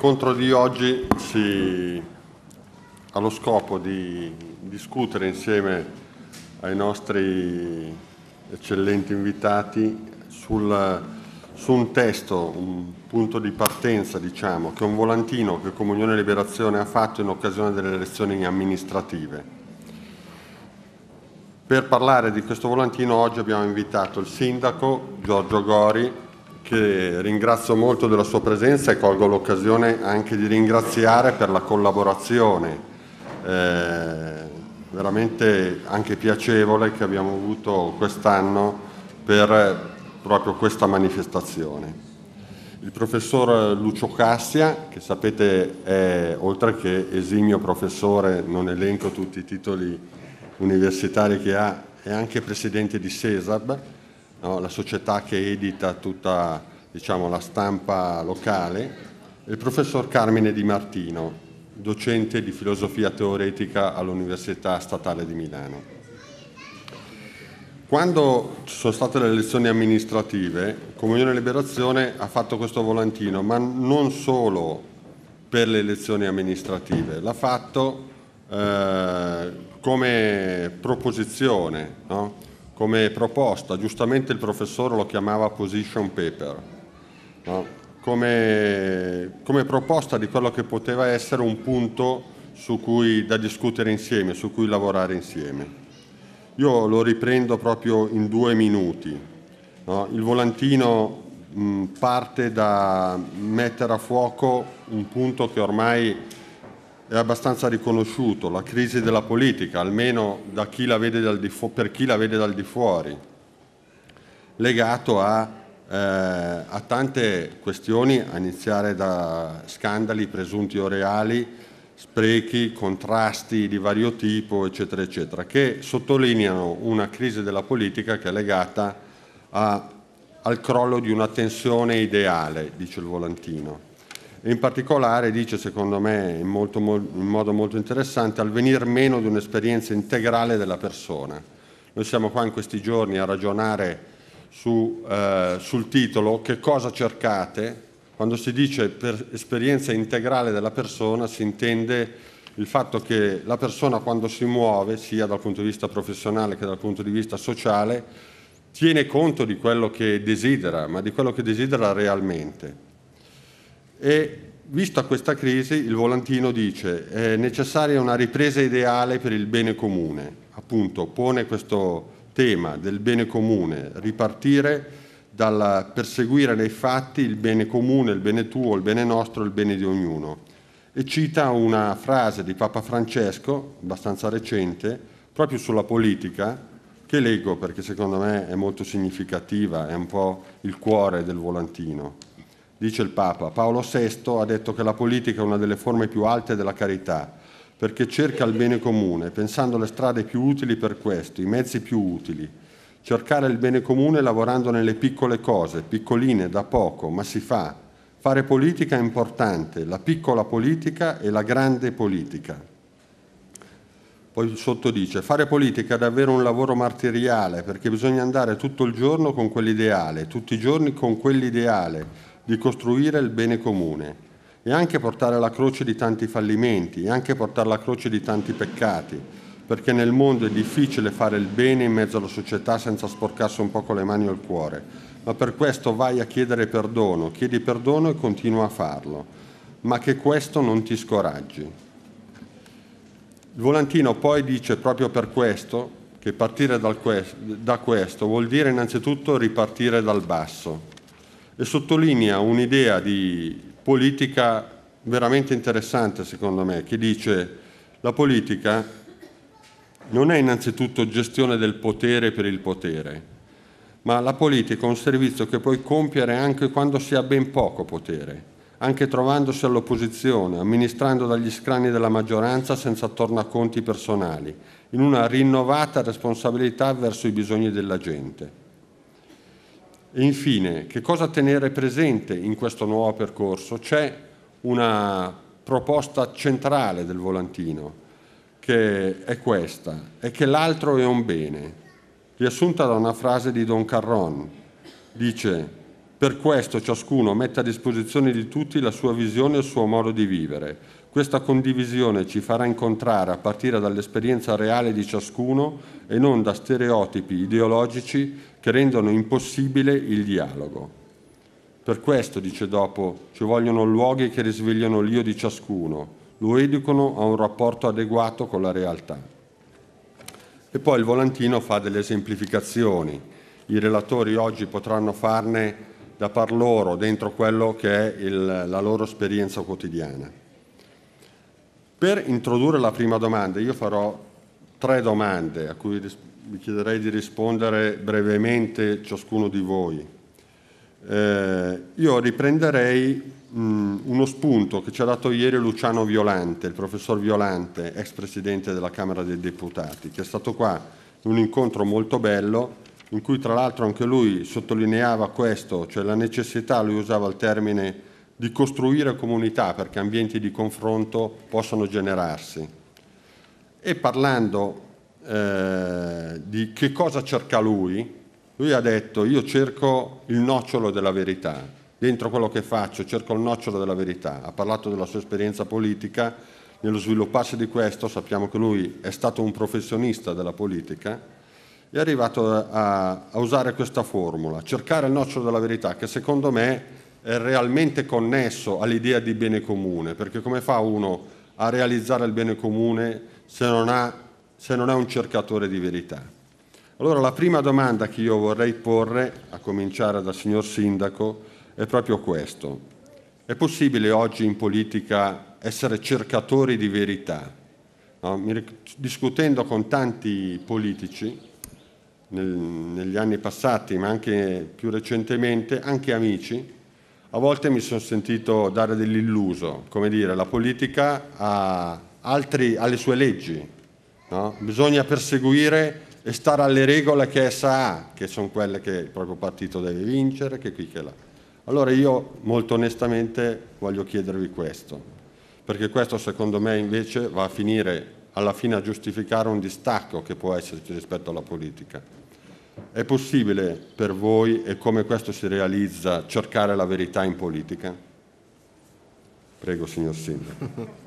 L'incontro di oggi si, ha lo scopo di discutere insieme ai nostri eccellenti invitati sul, su un testo, un punto di partenza, diciamo, che è un volantino che Comunione e Liberazione ha fatto in occasione delle elezioni amministrative. Per parlare di questo volantino oggi abbiamo invitato il sindaco Giorgio Gori, che ringrazio molto della sua presenza e colgo l'occasione anche di ringraziare per la collaborazione eh, veramente anche piacevole che abbiamo avuto quest'anno per proprio questa manifestazione. Il professor Lucio Cassia, che sapete è oltre che esimio professore, non elenco tutti i titoli universitari che ha, è anche presidente di CESAB, no? la società che edita tutta diciamo, la stampa locale, il professor Carmine Di Martino, docente di filosofia teoretica all'Università Statale di Milano. Quando ci sono state le elezioni amministrative, Comunione Liberazione ha fatto questo volantino, ma non solo per le elezioni amministrative, l'ha fatto eh, come proposizione, no? come proposta, giustamente il professore lo chiamava position paper, no? come, come, proposta di quello che poteva essere un punto su cui, da discutere insieme, su cui lavorare insieme. Io lo riprendo proprio in due minuti. No? Il volantino mh, parte da mettere a fuoco un punto che ormai è abbastanza riconosciuto, la crisi della politica, almeno chi per chi la vede dal di fuori, legato a, eh, a tante questioni, a iniziare da scandali presunti o reali, sprechi, contrasti di vario tipo, eccetera, eccetera, che sottolineano una crisi della politica che è legata a, al crollo di una tensione ideale, dice il volantino. In particolare dice, secondo me, in, molto, in modo molto interessante, al venir meno di un'esperienza integrale della persona. Noi siamo qua in questi giorni a ragionare su, eh, sul titolo che cosa cercate. Quando si dice per esperienza integrale della persona si intende il fatto che la persona quando si muove, sia dal punto di vista professionale che dal punto di vista sociale, tiene conto di quello che desidera, ma di quello che desidera realmente. E vista questa crisi, il volantino dice è necessaria una ripresa ideale per il bene comune. Appunto, pone questo tema del bene comune, ripartire dal perseguire nei fatti il bene comune, il bene tuo, il bene nostro, il bene di ognuno. E cita una frase di Papa Francesco, abbastanza recente, proprio sulla politica, che leggo perché secondo me è molto significativa, è un po' il cuore del volantino dice il Papa. Paolo VI ha detto che la politica è una delle forme più alte della carità, perché cerca il bene comune, pensando alle strade più utili per questo, i mezzi più utili. Cercare il bene comune lavorando nelle piccole cose, piccoline, da poco, ma si fa. Fare politica è importante, la piccola politica e la grande politica. Poi sotto dice, fare politica è davvero un lavoro martiriale perché bisogna andare tutto il giorno con quell'ideale, tutti i giorni con quell'ideale, di costruire il bene comune e anche portare la croce di tanti fallimenti e anche portare la croce di tanti peccati, perché nel mondo è difficile fare il bene in mezzo alla società senza sporcarsi un po' con le mani o il cuore, ma per questo vai a chiedere perdono, chiedi perdono e continua a farlo, ma che questo non ti scoraggi. Il volantino poi dice proprio per questo che partire da questo vuol dire innanzitutto ripartire dal basso, e sottolinea un'idea di politica veramente interessante secondo me, che dice la politica non è innanzitutto gestione del potere per il potere, ma la politica è un servizio che puoi compiere anche quando si ha ben poco potere, anche trovandosi all'opposizione, amministrando dagli scranni della maggioranza senza tornaconti personali, in una rinnovata responsabilità verso i bisogni della gente. E infine, che cosa tenere presente in questo nuovo percorso? C'è una proposta centrale del volantino, che è questa, è che l'altro è un bene, riassunta da una frase di Don Carron. Dice, per questo ciascuno mette a disposizione di tutti la sua visione e il suo modo di vivere. Questa condivisione ci farà incontrare a partire dall'esperienza reale di ciascuno e non da stereotipi ideologici che rendono impossibile il dialogo. Per questo, dice dopo, ci vogliono luoghi che risvegliano l'io di ciascuno, lo educano a un rapporto adeguato con la realtà. E poi il volantino fa delle esemplificazioni. I relatori oggi potranno farne da par loro dentro quello che è il, la loro esperienza quotidiana. Per introdurre la prima domanda, io farò tre domande a cui risponderò vi chiederei di rispondere brevemente ciascuno di voi. Eh, io riprenderei mh, mm, uno spunto che ci ha dato ieri Luciano Violante, il professor Violante, ex presidente della Camera dei Deputati, che è stato qua in un incontro molto bello in cui tra l'altro anche lui sottolineava questo, cioè la necessità, lui usava il termine di costruire comunità perché ambienti di confronto possano generarsi. E parlando eh, di che cosa cerca lui, lui ha detto io cerco il nocciolo della verità, dentro quello che faccio cerco il nocciolo della verità, ha parlato della sua esperienza politica, nello svilupparsi di questo sappiamo che lui è stato un professionista della politica, è arrivato a, a usare questa formula, cercare il nocciolo della verità che secondo me è realmente connesso all'idea di bene comune, perché come fa uno a realizzare il bene comune se non ha se non è un cercatore di verità? Allora la prima domanda che io vorrei porre, a cominciare dal signor Sindaco, è proprio questo. È possibile oggi in politica essere cercatori di verità? No? discutendo con tanti politici nel, negli anni passati, ma anche più recentemente, anche amici, a volte mi sono sentito dare dell'illuso, come dire, la politica ha, altri, ha le sue leggi, No? Bisogna perseguire e stare alle regole che essa ha, che sono quelle che il proprio partito deve vincere, che qui che là. Allora io molto onestamente voglio chiedervi questo, perché questo secondo me invece va a finire alla fine a giustificare un distacco che può esserci rispetto alla politica. È possibile per voi e come questo si realizza cercare la verità in politica? Prego signor Sindaco.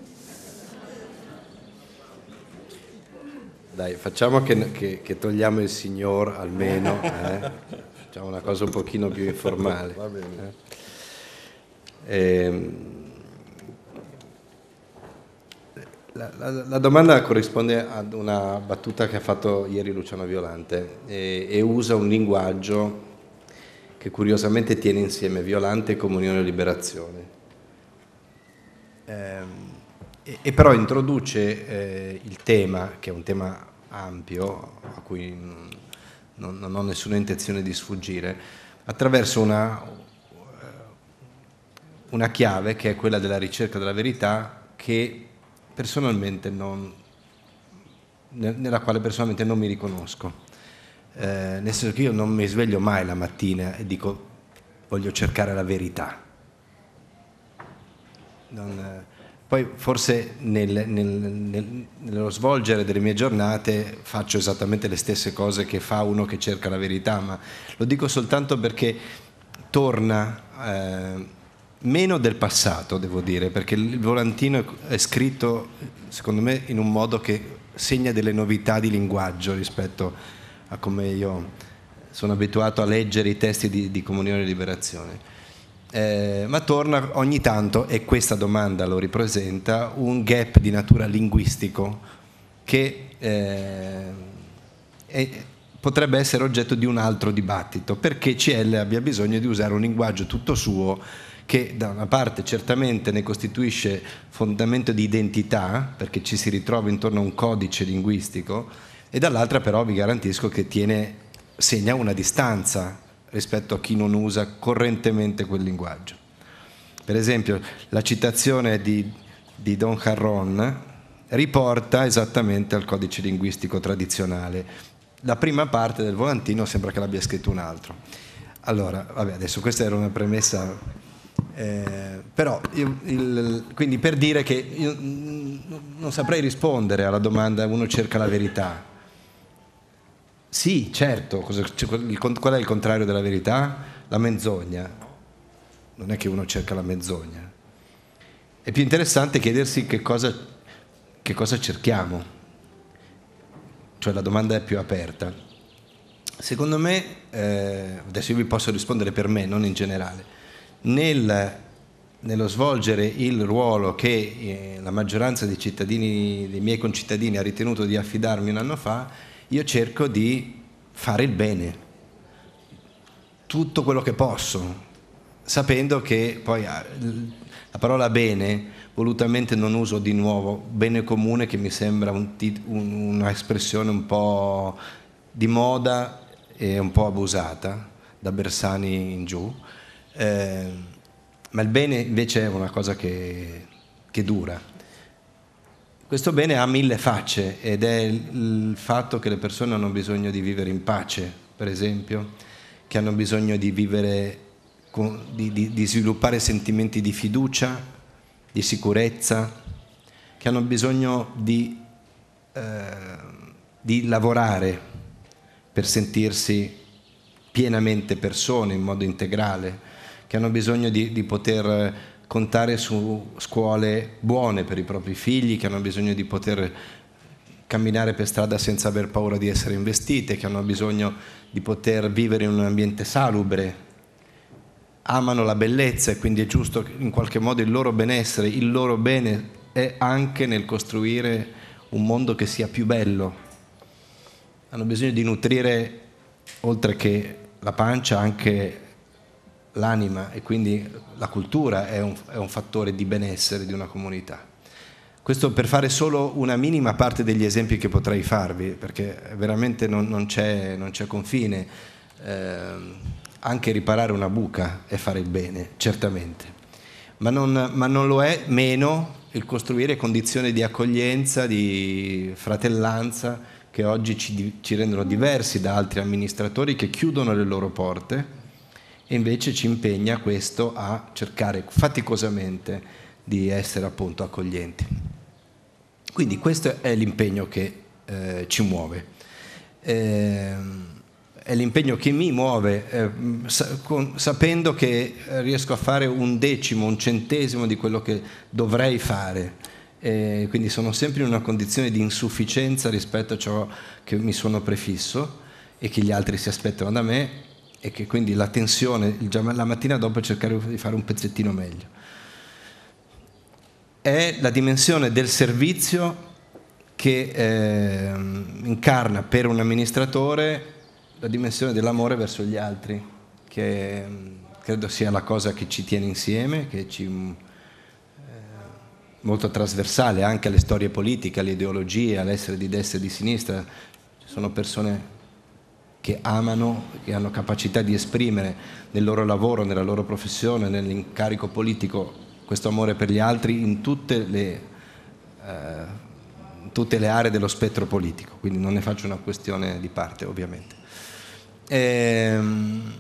Dai, facciamo che, che, che togliamo il signor almeno, eh? facciamo una cosa un pochino più informale. Va bene. Eh? Ehm... La, la, la, domanda corrisponde ad una battuta che ha fatto ieri Luciano Violante e, e, usa un linguaggio che curiosamente tiene insieme Violante, Comunione e Liberazione. Ehm, e, e però introduce eh, il tema, che è un tema ampio, a cui non, non ho nessuna intenzione di sfuggire, attraverso una, eh, una chiave che è quella della ricerca della verità che personalmente non, nella quale personalmente non mi riconosco. Eh, nel senso che io non mi sveglio mai la mattina e dico voglio cercare la verità. Non, eh, poi forse nel, nel, nel, nello svolgere delle mie giornate faccio esattamente le stesse cose che fa uno che cerca la verità, ma lo dico soltanto perché torna eh, meno del passato, devo dire, perché il volantino è scritto, secondo me, in un modo che segna delle novità di linguaggio rispetto a come io sono abituato a leggere i testi di, di Comunione e Liberazione eh, ma torna ogni tanto, e questa domanda lo ripresenta, un gap di natura linguistico che eh, è, potrebbe essere oggetto di un altro dibattito, perché CL abbia bisogno di usare un linguaggio tutto suo che da una parte certamente ne costituisce fondamento di identità, perché ci si ritrova intorno a un codice linguistico, e dall'altra però vi garantisco che tiene, segna una distanza rispetto a chi non usa correntemente quel linguaggio. Per esempio, la citazione di, di Don Carron riporta esattamente al codice linguistico tradizionale. La prima parte del volantino sembra che l'abbia scritto un altro. Allora, vabbè, adesso questa era una premessa, eh, però io, il, quindi per dire che io non saprei rispondere alla domanda uno cerca la verità, sì, certo, cioè, qual è il contrario della verità? La menzogna. Non è che uno cerca la menzogna. È più interessante chiedersi che cosa, che cosa cerchiamo. Cioè la domanda è più aperta. Secondo me, eh, adesso io vi posso rispondere per me, non in generale, nel, nello svolgere il ruolo che eh, la maggioranza dei, dei miei concittadini ha ritenuto di affidarmi un anno fa, io cerco di fare il bene, tutto quello che posso, sapendo che poi ah, la parola bene volutamente non uso di nuovo bene comune che mi sembra un tit- un'espressione un po' di moda e un po' abusata da Bersani in giù, eh, ma il bene invece è una cosa che, che dura questo bene ha mille facce ed è il fatto che le persone hanno bisogno di vivere in pace, per esempio, che hanno bisogno di, vivere, di, di, di sviluppare sentimenti di fiducia, di sicurezza, che hanno bisogno di, eh, di lavorare per sentirsi pienamente persone in modo integrale, che hanno bisogno di, di poter contare su scuole buone per i propri figli che hanno bisogno di poter camminare per strada senza aver paura di essere investite, che hanno bisogno di poter vivere in un ambiente salubre, amano la bellezza e quindi è giusto che in qualche modo il loro benessere, il loro bene è anche nel costruire un mondo che sia più bello. Hanno bisogno di nutrire, oltre che la pancia, anche l'anima e quindi la cultura è un, è un, fattore di benessere di una comunità. Questo per fare solo una minima parte degli esempi che potrei farvi, perché veramente non, non, c'è, non c'è, confine. Eh, anche riparare una buca è fare il bene, certamente, ma non, ma non lo è meno il costruire condizioni di accoglienza, di fratellanza che oggi ci, ci rendono diversi da altri amministratori che chiudono le loro porte e invece ci impegna questo a cercare faticosamente di essere appunto accoglienti. Quindi questo è l'impegno che eh, ci muove. Eh, è l'impegno che mi muove, eh, sa- con, sapendo che riesco a fare un decimo, un centesimo di quello che dovrei fare. quindi sono sempre in una condizione di insufficienza rispetto a ciò che mi sono prefisso e che gli altri si aspettano da me e che quindi la tensione la mattina dopo cercare di fare un pezzettino meglio. È la dimensione del servizio che eh, incarna per un amministratore la dimensione dell'amore verso gli altri, che ehm, credo sia la cosa che ci tiene insieme, che ci, ehm, molto trasversale anche alle storie politiche, alle ideologie, all'essere di destra e di sinistra. Ci sono persone che amano, e hanno capacità di esprimere nel loro lavoro, nella loro professione, nell'incarico politico questo amore per gli altri in tutte le, eh, tutte le aree dello spettro politico, quindi non ne faccio una questione di parte ovviamente. Ehm,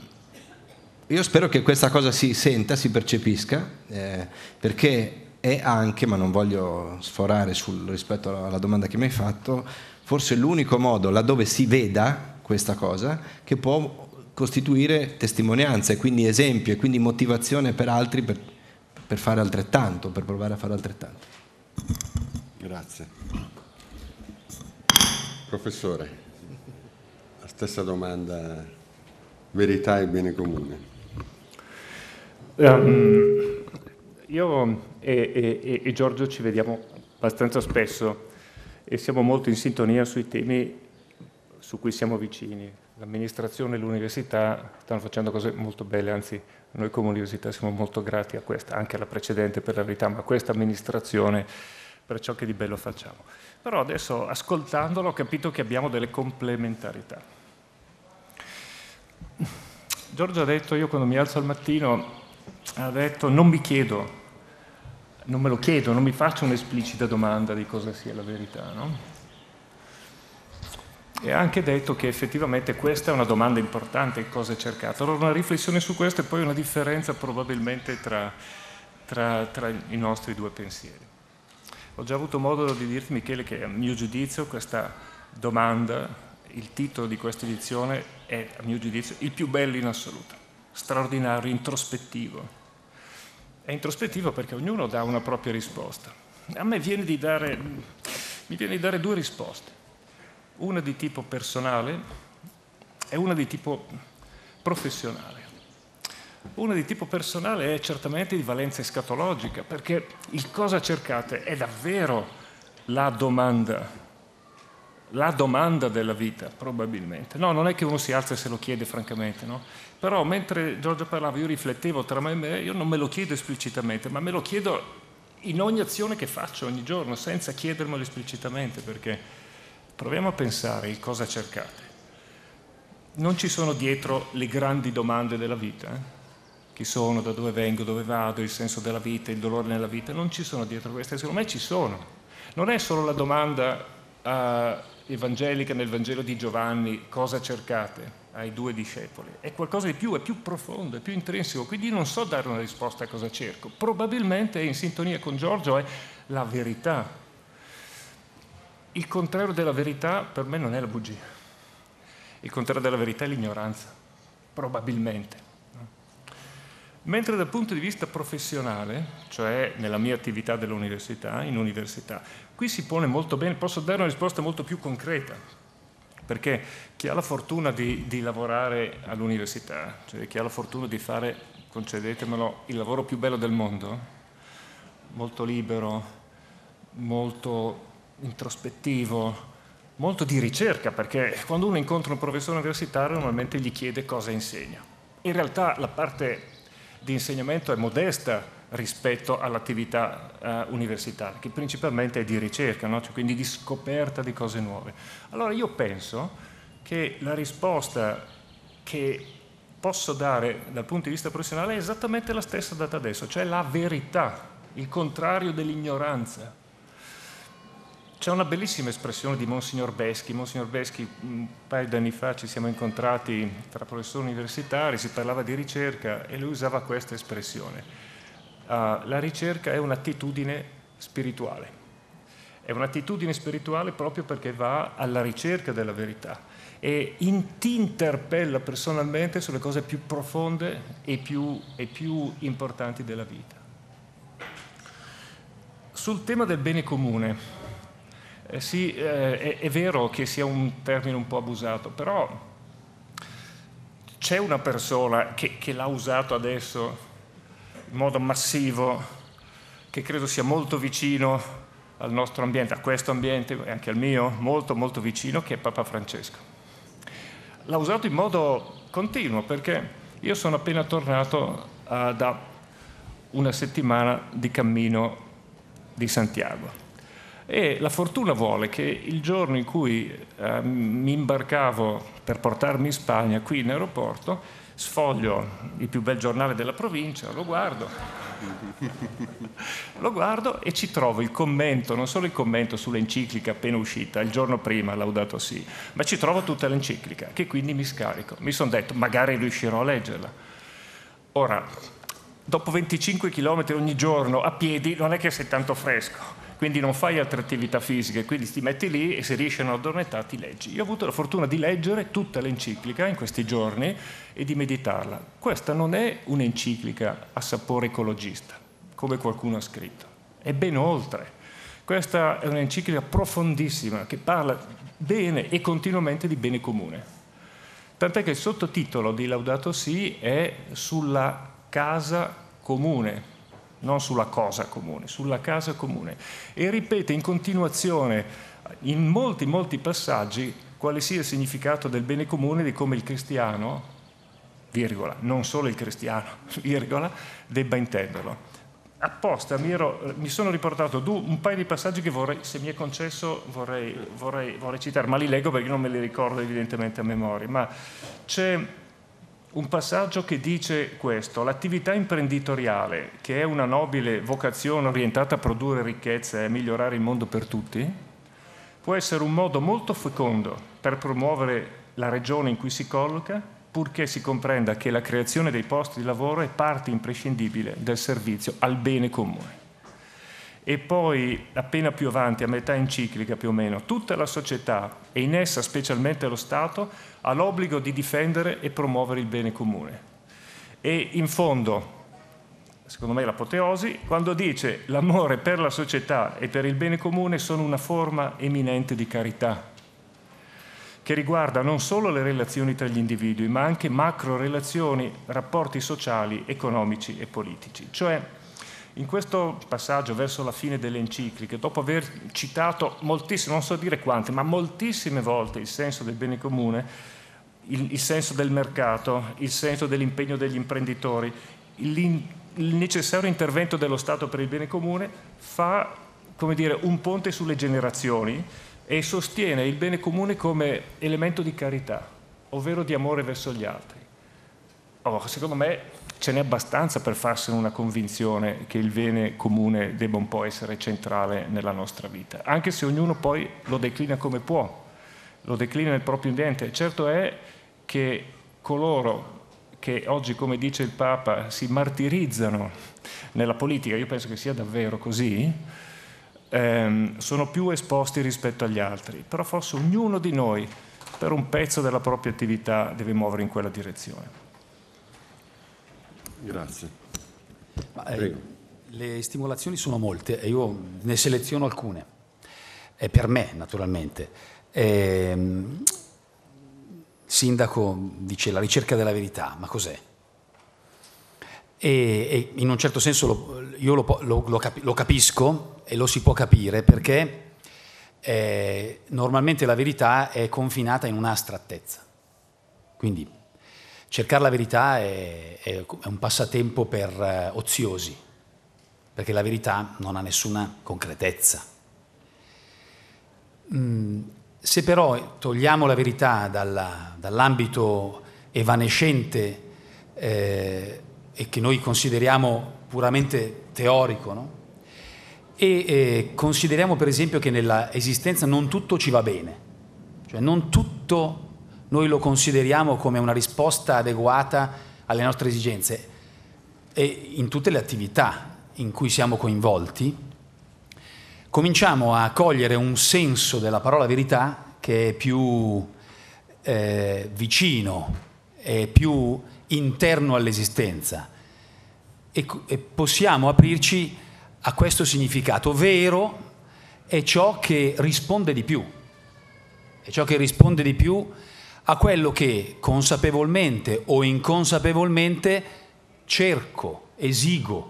io spero che questa cosa si senta, si percepisca, eh, perché è anche, ma non voglio sforare sul, rispetto alla domanda che mi hai fatto, forse l'unico modo laddove si veda questa cosa, che può costituire testimonianza e quindi esempio e quindi motivazione per altri per, per fare altrettanto, per provare a fare altrettanto. Grazie. Professore, la stessa domanda, verità e bene comune. Um, io e, e, e Giorgio ci vediamo abbastanza spesso e siamo molto in sintonia sui temi su cui siamo vicini. L'amministrazione e l'università stanno facendo cose molto belle, anzi noi come università siamo molto grati a questa, anche alla precedente per la verità, ma a questa amministrazione per ciò che di bello facciamo. Però adesso ascoltandolo ho capito che abbiamo delle complementarità. Giorgio ha detto, io quando mi alzo al mattino, ha detto non mi chiedo, non me lo chiedo, non mi faccio un'esplicita domanda di cosa sia la verità, no? e ha anche detto che effettivamente questa è una domanda importante, cosa è cercato. Allora una riflessione su questo e poi una differenza probabilmente tra, tra, tra i nostri due pensieri. Ho già avuto modo di dirti Michele che a mio giudizio questa domanda, il titolo di questa edizione è a mio giudizio il più bello in assoluto, straordinario, introspettivo. È introspettivo perché ognuno dà una propria risposta. A me viene di dare, viene di dare due risposte una di tipo personale e una di tipo professionale. Una di tipo personale è certamente di valenza escatologica, perché il cosa cercate è davvero la domanda, la domanda della vita, probabilmente. No, non è che uno si alza e se lo chiede, francamente, no? Però mentre Giorgio parlava, io riflettevo tra me e me, io non me lo chiedo esplicitamente, ma me lo chiedo in ogni azione che faccio ogni giorno, senza chiedermelo esplicitamente, perché Proviamo a pensare il cosa cercate. Non ci sono dietro le grandi domande della vita. Eh? Chi sono, da dove vengo, dove vado, il senso della vita, il dolore nella vita. Non ci sono dietro queste, secondo me ci sono. Non è solo la domanda uh, evangelica nel Vangelo di Giovanni, cosa cercate ai due discepoli. È qualcosa di più, è più profondo, è più intrinseco, quindi non so dare una risposta a cosa cerco. Probabilmente è in sintonia con Giorgio, è la verità il contrario della verità per me non è la bugia. Il contrario della verità è l'ignoranza, probabilmente. Mentre dal punto di vista professionale, cioè nella mia attività dell'università, in università, qui si pone molto bene, posso dare una risposta molto più concreta, perché chi ha la fortuna di, di lavorare all'università, cioè chi ha la fortuna di fare, concedetemelo, il lavoro più bello del mondo, molto libero, molto introspettivo, molto di ricerca, perché quando uno incontra un professore universitario normalmente gli chiede cosa insegna. In realtà la parte di insegnamento è modesta rispetto all'attività eh, universitaria, che principalmente è di ricerca, no? cioè, quindi di scoperta di cose nuove. Allora io penso che la risposta che posso dare dal punto di vista professionale è esattamente la stessa data adesso, cioè la verità, il contrario dell'ignoranza. C'è una bellissima espressione di Monsignor Beschi. Monsignor Beschi, un paio di anni fa ci siamo incontrati tra professori universitari, si parlava di ricerca e lui usava questa espressione. Uh, la ricerca è un'attitudine spirituale. È un'attitudine spirituale proprio perché va alla ricerca della verità e in, ti interpella personalmente sulle cose più profonde e più, e più importanti della vita. Sul tema del bene comune, eh, sì, eh, è, è, vero che sia un termine un po' abusato, però c'è una persona che, che l'ha usato adesso in modo massivo, che credo sia molto vicino al nostro ambiente, a questo ambiente e anche al mio, molto molto vicino, che è Papa Francesco. L'ha usato in modo continuo perché io sono appena tornato eh, da una settimana di cammino di Santiago e la fortuna vuole che il giorno in cui eh, mi imbarcavo per portarmi in Spagna, qui in aeroporto, sfoglio il più bel giornale della provincia, lo guardo, lo guardo e ci trovo il commento, non solo il commento sull'enciclica appena uscita, il giorno prima, laudato sì, ma ci trovo tutta l'enciclica, che quindi mi scarico. Mi sono detto, magari riuscirò a leggerla. Ora, dopo 25 km ogni giorno a piedi non è che sei tanto fresco quindi non fai altre attività fisiche, quindi ti metti lì e se riesci a non addormentarti leggi. Io ho avuto la fortuna di leggere tutta l'enciclica in questi giorni e di meditarla. Questa non è un'enciclica a sapore ecologista, come qualcuno ha scritto, è ben oltre. Questa è un'enciclica profondissima che parla bene e continuamente di bene comune. Tant'è che il sottotitolo di Laudato Si è sulla casa comune, non sulla cosa comune, sulla casa comune. E ripete in continuazione, in molti, molti passaggi, quale sia il significato del bene comune di come il cristiano, virgola, non solo il cristiano, virgola, debba intenderlo. Apposta mi, ero, mi sono riportato un paio di passaggi che vorrei, se mi è concesso, vorrei, vorrei, vorrei citare, ma li leggo perché non me li ricordo evidentemente a memoria. Ma c'è un passaggio che dice questo, l'attività imprenditoriale, che è una nobile vocazione orientata a produrre ricchezza e a migliorare il mondo per tutti, può essere un modo molto fecondo per promuovere la regione in cui si colloca, purché si comprenda che la creazione dei posti di lavoro è parte imprescindibile del servizio al bene comune e poi appena più avanti, a metà enciclica più o meno, tutta la società e in essa specialmente lo Stato ha l'obbligo di difendere e promuovere il bene comune. E in fondo, secondo me l'apoteosi, quando dice l'amore per la società e per il bene comune sono una forma eminente di carità che riguarda non solo le relazioni tra gli individui, ma anche macro relazioni, rapporti sociali, economici e politici. Cioè, in questo passaggio verso la fine delle encicliche, dopo aver citato moltissime, non so dire quante, ma moltissime volte il senso del bene comune, il, il senso del mercato, il senso dell'impegno degli imprenditori, il, necessario intervento dello Stato per il bene comune, fa come dire, un ponte sulle generazioni e sostiene il bene comune come elemento di carità, ovvero di amore verso gli altri. Oh, secondo me ce n'è abbastanza per farsene una convinzione che il bene comune debba un po' essere centrale nella nostra vita, anche se ognuno poi lo declina come può, lo declina nel proprio ambiente. Certo è che coloro che oggi, come dice il Papa, si martirizzano nella politica, io penso che sia davvero così, ehm, sono più esposti rispetto agli altri, però forse ognuno di noi per un pezzo della propria attività deve muovere in quella direzione. Grazie. Ma, eh, le stimolazioni sono molte e io ne seleziono alcune. E per me, naturalmente. E, ehm, sindaco dice la ricerca della verità, ma cos'è? E, e in un certo senso lo, io lo, lo, lo, capi, lo, capisco e lo si può capire perché eh, normalmente la verità è confinata in un'astrattezza. Quindi cercare la verità è, è un passatempo per eh, oziosi, perché la verità non ha nessuna concretezza. Mm, se però togliamo la verità dalla, dall'ambito evanescente eh, e che noi consideriamo puramente teorico, no? e eh, consideriamo per esempio che nella esistenza non tutto ci va bene, cioè non tutto noi lo consideriamo come una risposta adeguata alle nostre esigenze e in tutte le attività in cui siamo coinvolti, cominciamo a cogliere un senso della parola verità che è più eh, vicino, è più interno all'esistenza e, e possiamo aprirci a questo significato vero è ciò che risponde di più, è ciò che risponde di più a quello che consapevolmente o inconsapevolmente cerco, esigo.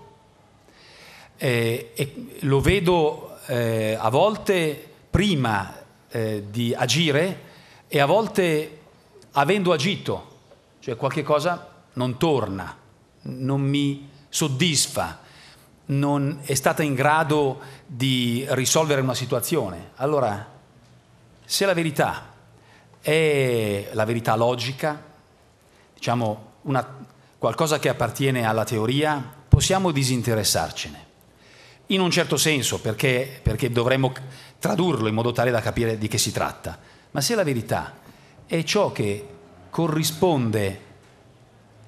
Eh, e lo vedo eh, a volte prima eh, di agire e a volte avendo agito, cioè qualche cosa non torna, non mi soddisfa, non è stata in grado di risolvere una situazione. Allora, se la verità è la verità logica, diciamo una, qualcosa che appartiene alla teoria, possiamo disinteressarcene. In un certo senso, perché, perché dovremmo tradurlo in modo tale da capire di che si tratta. Ma se la verità è ciò che corrisponde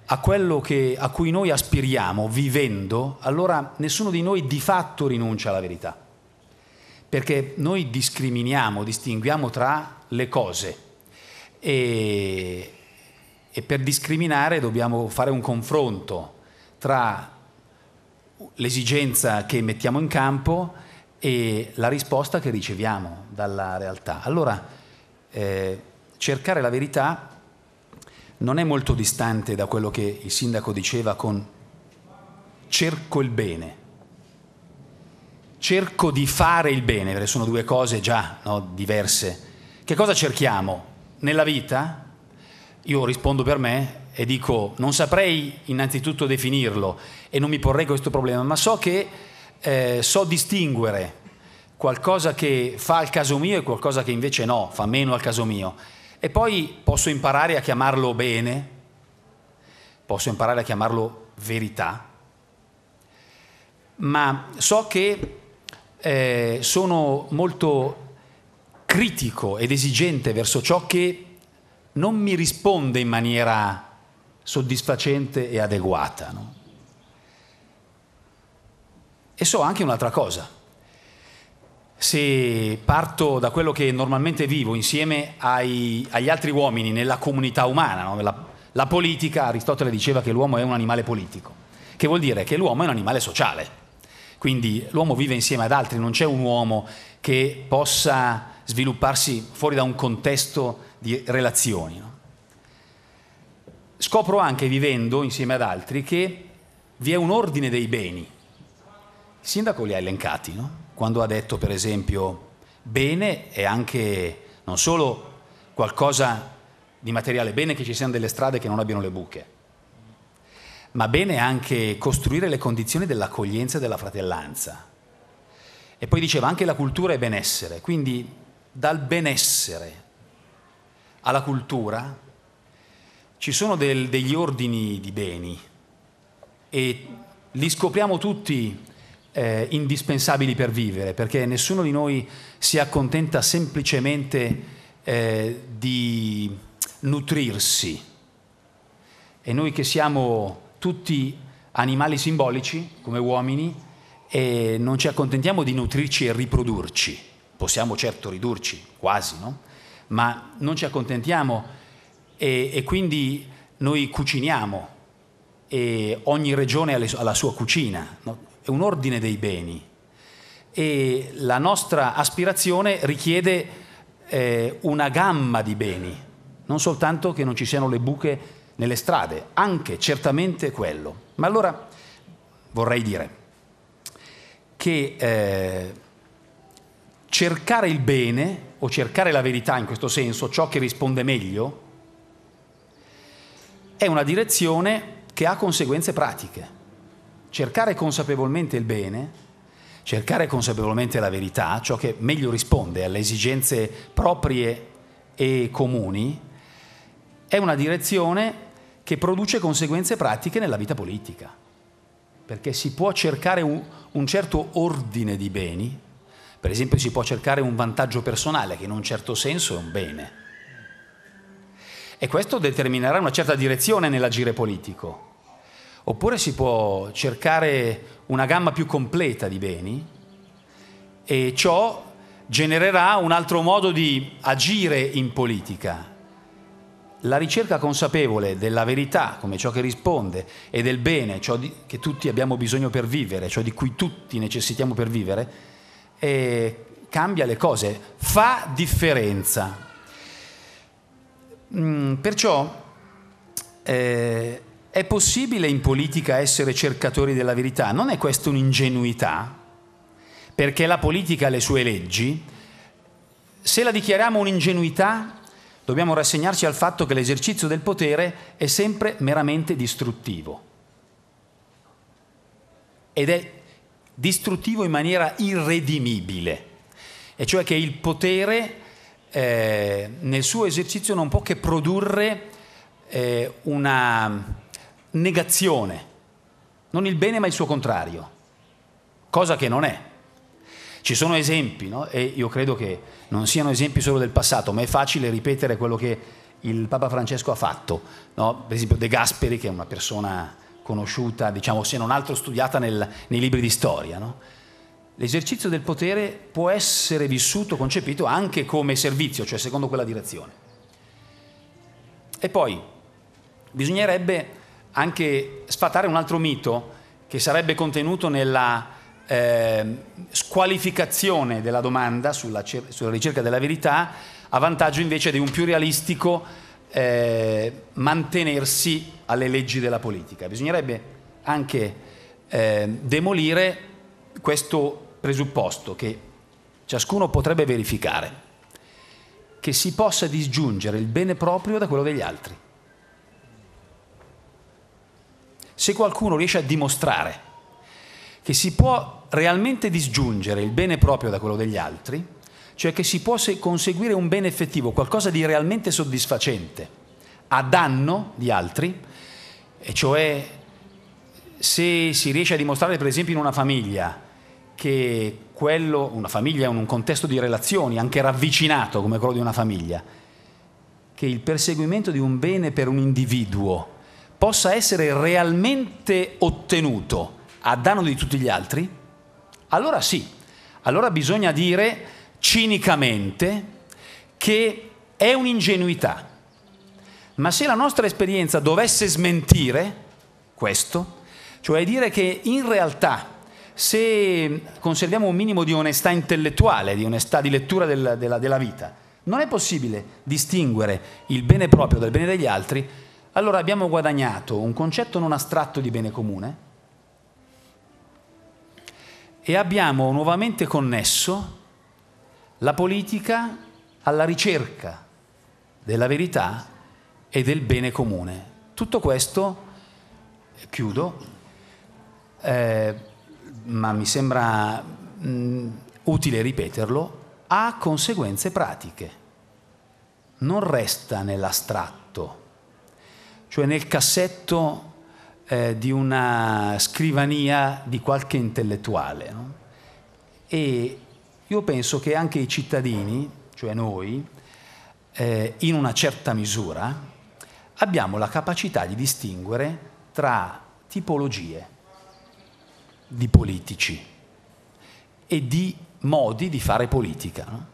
a quello che, a cui noi aspiriamo vivendo, allora nessuno di noi di fatto rinuncia alla verità. Perché noi discriminiamo, distinguiamo tra le cose e, e per discriminare dobbiamo fare un confronto tra l'esigenza che mettiamo in campo e la risposta che riceviamo dalla realtà. Allora, eh, cercare la verità non è molto distante da quello che il sindaco diceva con cerco il bene, cerco di fare il bene, perché sono due cose già no, diverse. Che cosa cerchiamo? nella vita, io rispondo per me e dico non saprei innanzitutto definirlo e non mi porrei questo problema, ma so che eh, so distinguere qualcosa che fa al caso mio e qualcosa che invece no, fa meno al caso mio. E poi posso imparare a chiamarlo bene, posso imparare a chiamarlo verità, ma so che eh, sono molto critico ed esigente verso ciò che non mi risponde in maniera soddisfacente e adeguata. No? E so anche un'altra cosa. Se parto da quello che normalmente vivo insieme ai, agli altri uomini nella comunità umana, no? la, la politica, Aristotele diceva che l'uomo è un animale politico, che vuol dire che l'uomo è un animale sociale. Quindi l'uomo vive insieme ad altri, non c'è un uomo che possa svilupparsi fuori da un contesto di relazioni. No? Scopro anche vivendo insieme ad altri che vi è un ordine dei beni. Il sindaco li ha elencati, no? quando ha detto per esempio bene è anche non solo qualcosa di materiale, bene che ci siano delle strade che non abbiano le buche, ma bene è anche costruire le condizioni dell'accoglienza e della fratellanza. E poi diceva anche la cultura e benessere, quindi dal benessere alla cultura ci sono del, degli ordini di beni e li scopriamo tutti eh, indispensabili per vivere, perché nessuno di noi si accontenta semplicemente eh, di nutrirsi. E noi che siamo tutti animali simbolici come uomini, non ci accontentiamo di nutrirci e riprodurci possiamo certo ridurci, quasi, no? ma non ci accontentiamo e, e quindi noi cuciniamo e ogni regione ha la sua cucina, no? è un ordine dei beni e la nostra aspirazione richiede eh, una gamma di beni, non soltanto che non ci siano le buche nelle strade, anche certamente quello. Ma allora vorrei dire che eh, cercare il bene o cercare la verità in questo senso, ciò che risponde meglio, è una direzione che ha conseguenze pratiche. Cercare consapevolmente il bene, cercare consapevolmente la verità, ciò che meglio risponde alle esigenze proprie e comuni, è una direzione che produce conseguenze pratiche nella vita politica, perché si può cercare un, un certo ordine di beni, per esempio si può cercare un vantaggio personale che in un certo senso è un bene. E questo determinerà una certa direzione nell'agire politico. Oppure si può cercare una gamma più completa di beni e ciò genererà un altro modo di agire in politica. La ricerca consapevole della verità come ciò che risponde e del bene, ciò di, che tutti abbiamo bisogno per vivere, ciò di cui tutti necessitiamo per vivere, eh, cambia le cose, fa differenza. Mm, perciò eh, è possibile in politica essere cercatori della verità, non è questa un'ingenuità, perché la politica ha le sue leggi. Se la dichiariamo un'ingenuità, dobbiamo rassegnarci al fatto che l'esercizio del potere è sempre meramente distruttivo ed è distruttivo in maniera irredimibile, e cioè che il potere eh, nel suo esercizio non può che produrre eh, una negazione, non il bene ma il suo contrario, cosa che non è. Ci sono esempi, no? e io credo che non siano esempi solo del passato, ma è facile ripetere quello che il Papa Francesco ha fatto, no? per esempio De Gasperi che è una persona conosciuta, diciamo se non altro studiata nel, nei libri di storia. No? L'esercizio del potere può essere vissuto, concepito anche come servizio, cioè secondo quella direzione. E poi bisognerebbe anche sfatare un altro mito che sarebbe contenuto nella eh, squalificazione della domanda sulla, sulla ricerca della verità a vantaggio invece di un più realistico eh, mantenersi alle leggi della politica. Bisognerebbe anche eh, demolire questo presupposto che ciascuno potrebbe verificare, che si possa disgiungere il bene proprio da quello degli altri. Se qualcuno riesce a dimostrare che si può realmente disgiungere il bene proprio da quello degli altri, cioè che si può conseguire un bene effettivo, qualcosa di realmente soddisfacente, a danno di altri, e cioè se si riesce a dimostrare per esempio in una famiglia che quello, una famiglia è un contesto di relazioni, anche ravvicinato come quello di una famiglia, che il perseguimento di un bene per un individuo possa essere realmente ottenuto a danno di tutti gli altri, allora sì, allora bisogna dire cinicamente che è un'ingenuità. Ma se la nostra esperienza dovesse smentire questo, cioè dire che in realtà se conserviamo un minimo di onestà intellettuale, di onestà di lettura della, della, della vita, non è possibile distinguere il bene proprio dal bene degli altri, allora abbiamo guadagnato un concetto non astratto di bene comune e abbiamo nuovamente connesso la politica alla ricerca della verità e del bene comune. Tutto questo, chiudo, eh, ma mi sembra mh, mm, utile ripeterlo, ha conseguenze pratiche, non resta nell'astratto, cioè nel cassetto eh, di una scrivania di qualche intellettuale. No? E, io penso che anche i cittadini, cioè noi, eh, in una certa misura, abbiamo la capacità di distinguere tra tipologie di politici e di modi di fare politica, no?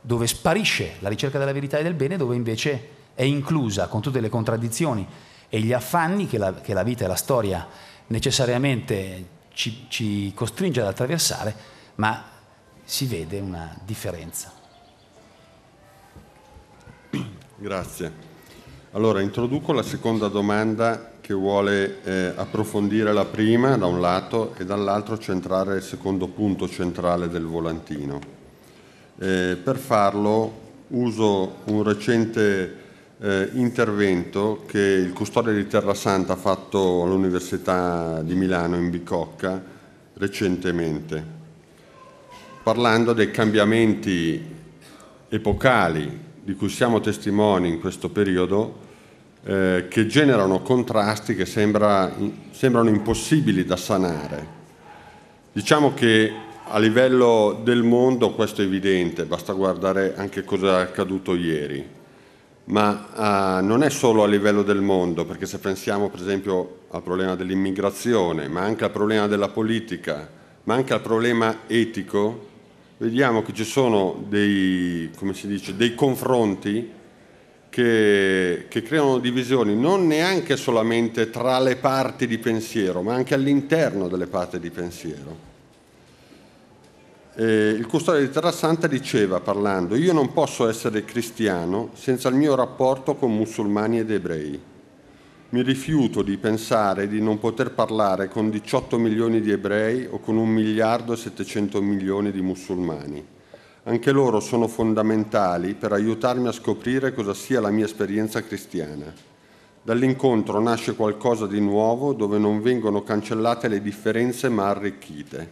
dove sparisce la ricerca della verità e del bene, dove invece è inclusa con tutte le contraddizioni e gli affanni che la, che la vita e la storia necessariamente ci, ci costringe ad attraversare, ma si vede una differenza. Grazie. Allora introduco la seconda domanda che vuole eh, approfondire la prima da un lato e dall'altro centrare il secondo punto centrale del volantino. Eh, per farlo uso un recente eh, intervento che il custode di Terra Santa ha fatto all'Università di Milano in Bicocca recentemente parlando dei cambiamenti epocali di cui siamo testimoni in questo periodo, eh, che generano contrasti che sembra, sembrano impossibili da sanare. Diciamo che a livello del mondo questo è evidente, basta guardare anche cosa è accaduto ieri, ma eh, non è solo a livello del mondo, perché se pensiamo per esempio al problema dell'immigrazione, ma anche al problema della politica, ma anche al problema etico, vediamo che ci sono dei, dice, dei confronti che, che, creano divisioni non neanche solamente tra le parti di pensiero, ma anche all'interno delle parti di pensiero. E il custode di Terra Santa diceva, parlando, io non posso essere cristiano senza il mio rapporto con musulmani ed ebrei. Mi rifiuto di pensare di non poter parlare con 18 milioni di ebrei o con 1 miliardo e 700 milioni di musulmani. Anche loro sono fondamentali per aiutarmi a scoprire cosa sia la mia esperienza cristiana. Dall'incontro nasce qualcosa di nuovo dove non vengono cancellate le differenze ma arricchite.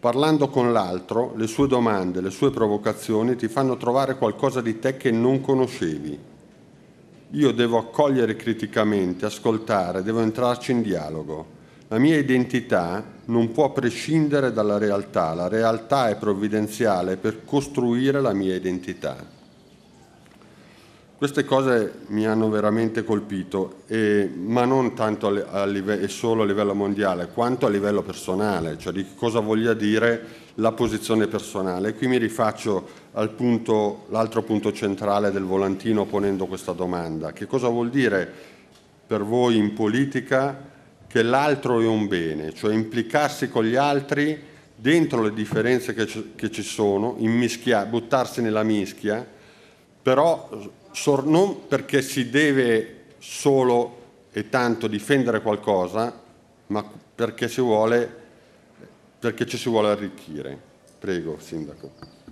Parlando con l'altro, le sue domande, le sue provocazioni ti fanno trovare qualcosa di te che non conoscevi io devo accogliere criticamente, ascoltare, devo entrarci in dialogo. La mia identità non può prescindere dalla realtà, la realtà è provvidenziale per costruire la mia identità. Queste cose mi hanno veramente colpito, e, ma non tanto a live- e solo a livello mondiale, quanto a livello personale, cioè di cosa voglia dire la posizione personale. E qui mi rifaccio all'altro punto, punto centrale del volantino ponendo questa domanda. Che cosa vuol dire per voi in politica che l'altro è un bene, cioè implicarsi con gli altri dentro le differenze che ci, sono, mischia, buttarsi nella mischia, però non perché si deve solo e tanto difendere qualcosa, ma perché, vuole, perché ci si vuole arricchire. Prego, Sindaco.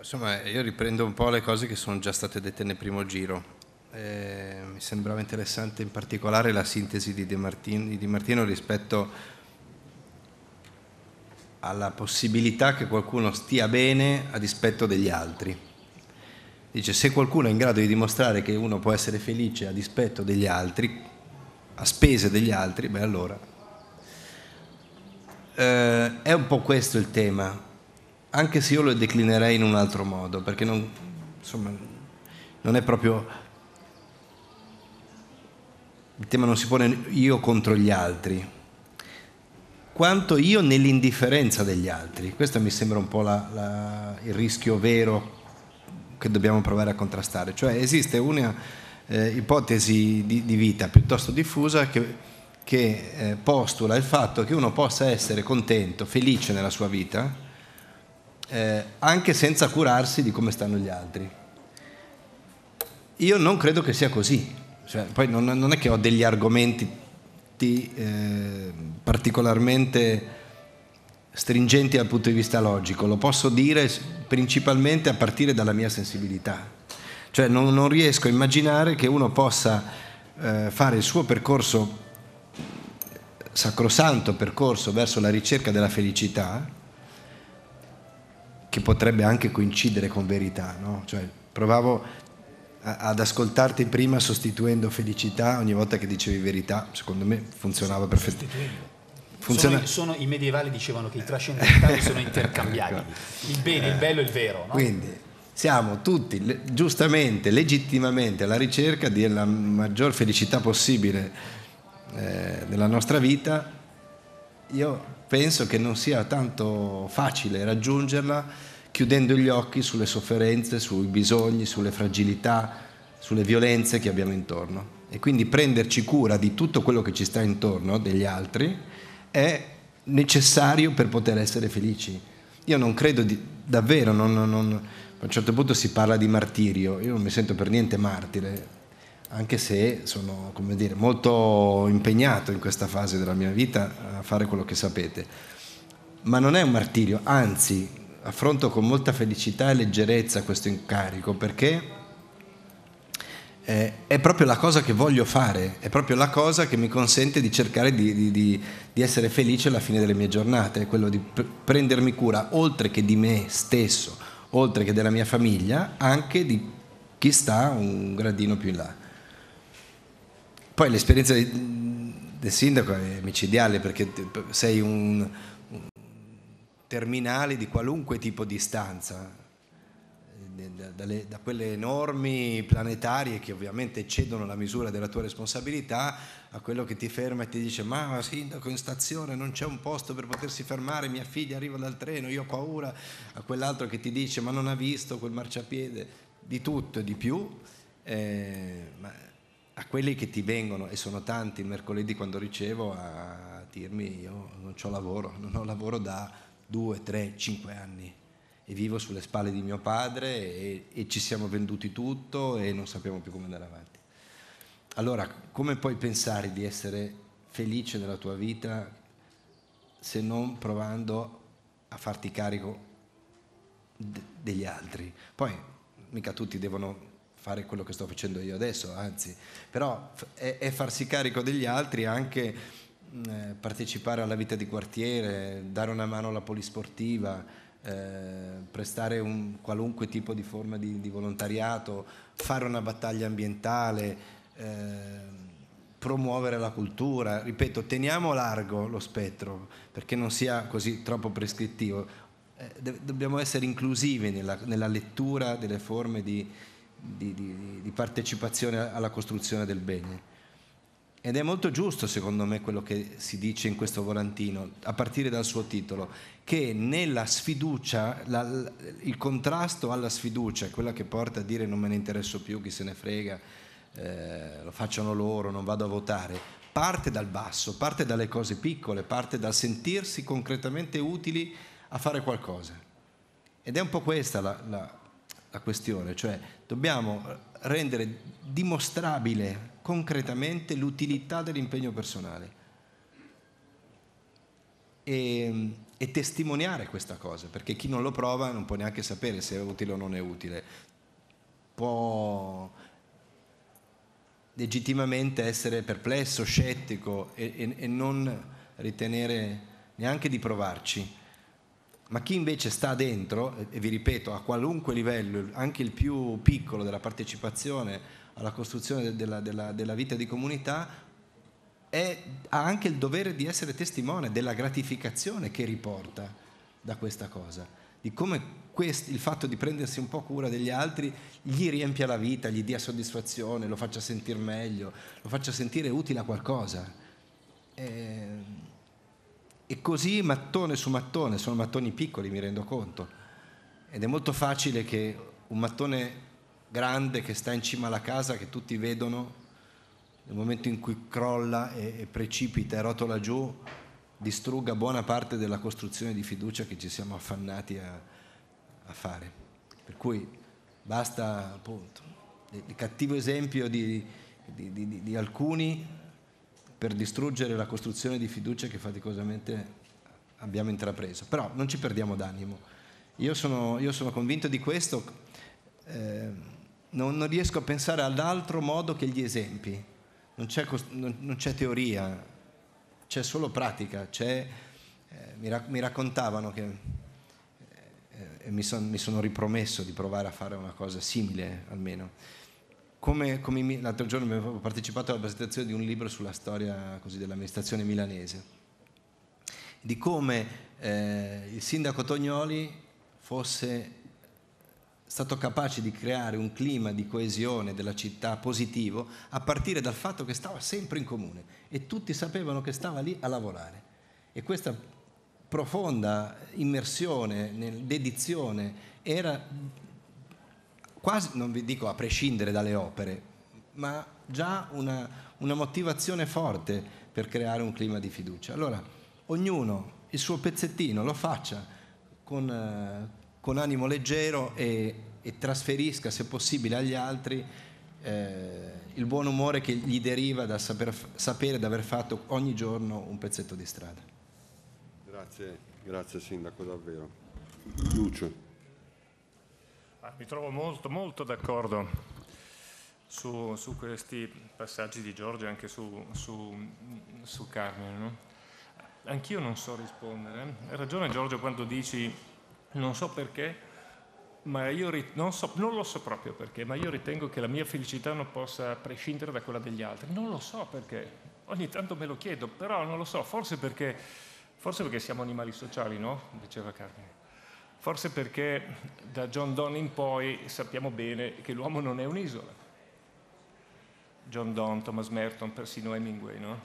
Insomma, io riprendo un po' le cose che sono già state dette nel primo giro. Eh, mi sembrava interessante in particolare la sintesi di Di Martino, di di Martino rispetto alla possibilità che qualcuno stia bene a dispetto degli altri. Dice, se qualcuno è in grado di dimostrare che uno può essere felice a dispetto degli altri, a spese degli altri, beh allora... Eh, è un po' questo il tema anche se io lo declinerei in un altro modo, perché non, insomma, non è proprio... Il tema non si pone io contro gli altri, quanto io nell'indifferenza degli altri. Questo mi sembra un po' la, la, il rischio vero che dobbiamo provare a contrastare. Cioè esiste una eh, ipotesi di, di, vita piuttosto diffusa che, che eh, postula il fatto che uno possa essere contento, felice nella sua vita, eh, anche senza curarsi di come stanno gli altri. Io non credo che sia così, cioè, poi non, non, è che ho degli argomenti eh, particolarmente stringenti dal punto di vista logico, lo posso dire principalmente a partire dalla mia sensibilità. Cioè non, non riesco a immaginare che uno possa eh, fare il suo percorso sacrosanto percorso verso la ricerca della felicità che potrebbe anche coincidere con verità, no? cioè, provavo a, ad ascoltarti prima sostituendo felicità ogni volta che dicevi verità, secondo me funzionava perfettamente. Funziona... Sono, sono, I medievali dicevano che i trascendentali sono ecco. intercambiabili, il bene, il bello e il vero. No? Quindi siamo tutti giustamente, legittimamente alla ricerca della maggior felicità possibile eh, nella nostra vita. Io penso che non sia tanto facile raggiungerla chiudendo gli occhi sulle sofferenze, sui bisogni, sulle fragilità, sulle violenze che abbiamo intorno. E quindi prenderci cura di tutto quello che ci sta intorno, degli altri, è necessario per poter essere felici. Io non credo di, davvero, non, non, non, a un certo punto si parla di martirio, io non mi sento per niente martire, anche se sono dire, molto impegnato in questa fase della mia vita a fare quello che sapete. Ma non è un martirio, anzi affronto con molta felicità e leggerezza questo incarico perché è proprio la cosa che voglio fare, è proprio la cosa che mi consente di cercare di, di, di essere felice alla fine delle mie giornate, è quello di prendermi cura oltre che di me stesso, oltre che della mia famiglia, anche di chi sta un gradino più in là. Poi l'esperienza del sindaco è micidiale perché sei un, un terminale di qualunque tipo di stanza, dalle, da quelle enormi planetarie che ovviamente eccedono la misura della tua responsabilità a quello che ti ferma e ti dice ma sindaco in stazione non c'è un posto per potersi fermare, mia figlia arriva dal treno, io ho paura, a quell'altro che ti dice ma non ha visto quel marciapiede, di tutto e di più. Eh, ma a quelli che ti vengono, e sono tanti, mercoledì quando ricevo, a dirmi io non ho lavoro, non ho lavoro da 2, 3, 5 anni e vivo sulle spalle di mio padre e, e ci siamo venduti tutto e non sappiamo più come andare avanti. Allora, come puoi pensare di essere felice nella tua vita se non provando a farti carico de- degli altri? Poi mica tutti devono fare quello che sto facendo io adesso, anzi, però è, è farsi carico degli altri anche eh, partecipare alla vita di quartiere, dare una mano alla polisportiva, eh, prestare un qualunque tipo di forma di, di volontariato, fare una battaglia ambientale, eh, promuovere la cultura. Ripeto, teniamo largo lo spettro perché non sia così troppo prescrittivo. Eh, dobbiamo essere inclusivi nella, nella lettura delle forme di, di, di, di partecipazione alla costruzione del bene. Ed è molto giusto, secondo me, quello che si dice in questo volantino, a partire dal suo titolo, che nella sfiducia, la, il contrasto alla sfiducia, quella che porta a dire non me ne interesso più, chi se ne frega, eh, lo facciano loro, non vado a votare, parte dal basso, parte dalle cose piccole, parte dal sentirsi concretamente utili a fare qualcosa. Ed è un po' questa la, la la questione, cioè dobbiamo rendere dimostrabile concretamente l'utilità dell'impegno personale e, e, testimoniare questa cosa, perché chi non lo prova non può neanche sapere se è utile o non è utile. Può legittimamente essere perplesso, scettico e, e, e non ritenere neanche di provarci ma chi invece sta dentro, e vi ripeto, a qualunque livello, anche il più piccolo della partecipazione alla costruzione della, della, della vita di comunità, è, ha anche il dovere di essere testimone della gratificazione che riporta da questa cosa, di come questo, il fatto di prendersi un po' cura degli altri gli riempia la vita, gli dia soddisfazione, lo faccia sentire meglio, lo faccia sentire utile a qualcosa. Eh, e così mattone su mattone, sono mattoni piccoli mi rendo conto, ed è molto facile che un mattone grande che sta in cima alla casa, che tutti vedono, nel momento in cui crolla e, precipita e rotola giù, distrugga buona parte della costruzione di fiducia che ci siamo affannati a, a fare. Per cui basta appunto il cattivo esempio di, di, di, di alcuni per distruggere la costruzione di fiducia che faticosamente abbiamo intrapreso. Però non ci perdiamo d'animo. Io sono, io sono convinto di questo, eh, non, non, riesco a pensare ad altro modo che gli esempi. Non c'è, non, non c'è teoria, c'è solo pratica. C'è, eh, mi, rac- mi, raccontavano che eh, mi, son, mi sono ripromesso di provare a fare una cosa simile almeno come, come, l'altro giorno abbiamo partecipato alla presentazione di un libro sulla storia così, dell'amministrazione milanese, di come eh, il sindaco Tognoli fosse stato capace di creare un clima di coesione della città positivo a partire dal fatto che stava sempre in comune e tutti sapevano che stava lì a lavorare. E questa profonda immersione, dedizione, era quasi, non vi dico a prescindere dalle opere, ma già una, una motivazione forte per creare un clima di fiducia. Allora, ognuno il suo pezzettino lo faccia con, eh, con animo leggero e, e, trasferisca, se possibile, agli altri eh, il buon umore che gli deriva da saper, sapere di aver fatto ogni giorno un pezzetto di strada. Grazie, grazie Sindaco, davvero. Lucio. Ah, mi trovo molto, molto d'accordo su, su, questi passaggi di Giorgio e anche su, su, su Carmine. No? Anch'io non so rispondere. Hai ragione Giorgio quando dici non so perché, ma io non, so, non, lo so proprio perché, ma io ritengo che la mia felicità non possa prescindere da quella degli altri. Non lo so perché. Ogni tanto me lo chiedo, però non lo so, forse perché, forse perché siamo animali sociali, no? Diceva Carmine Forse perché da John Donne in poi sappiamo bene che l'uomo non è un'isola. John Donne, Thomas Merton, persino Hemingway, no?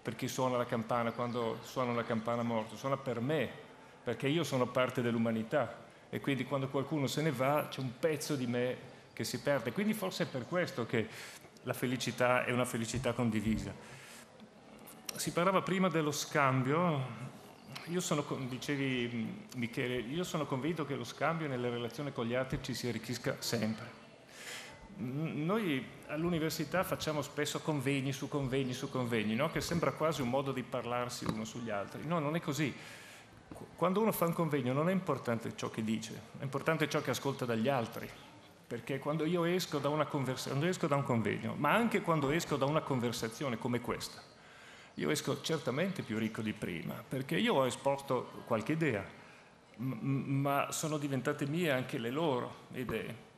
Per chi suona la campana quando suona la campana morto, suona per me, perché io sono parte dell'umanità e quindi quando qualcuno se ne va c'è un pezzo di me che si perde. Quindi forse è per questo che la felicità è una felicità condivisa. Si parlava prima dello scambio io sono, dicevi Michele, io sono convinto che lo scambio nelle relazioni con gli altri ci si arricchisca sempre. Noi all'università facciamo spesso convegni su convegni su convegni, no? che sembra quasi un modo di parlarsi uno sugli altri. No, non è così. Quando uno fa un convegno non è importante ciò che dice, è importante ciò che ascolta dagli altri. Perché quando io esco da, una convers- esco da un convegno, ma anche quando esco da una conversazione come questa, io esco certamente più ricco di prima, perché io ho esposto qualche idea, ma sono diventate mie anche le loro idee.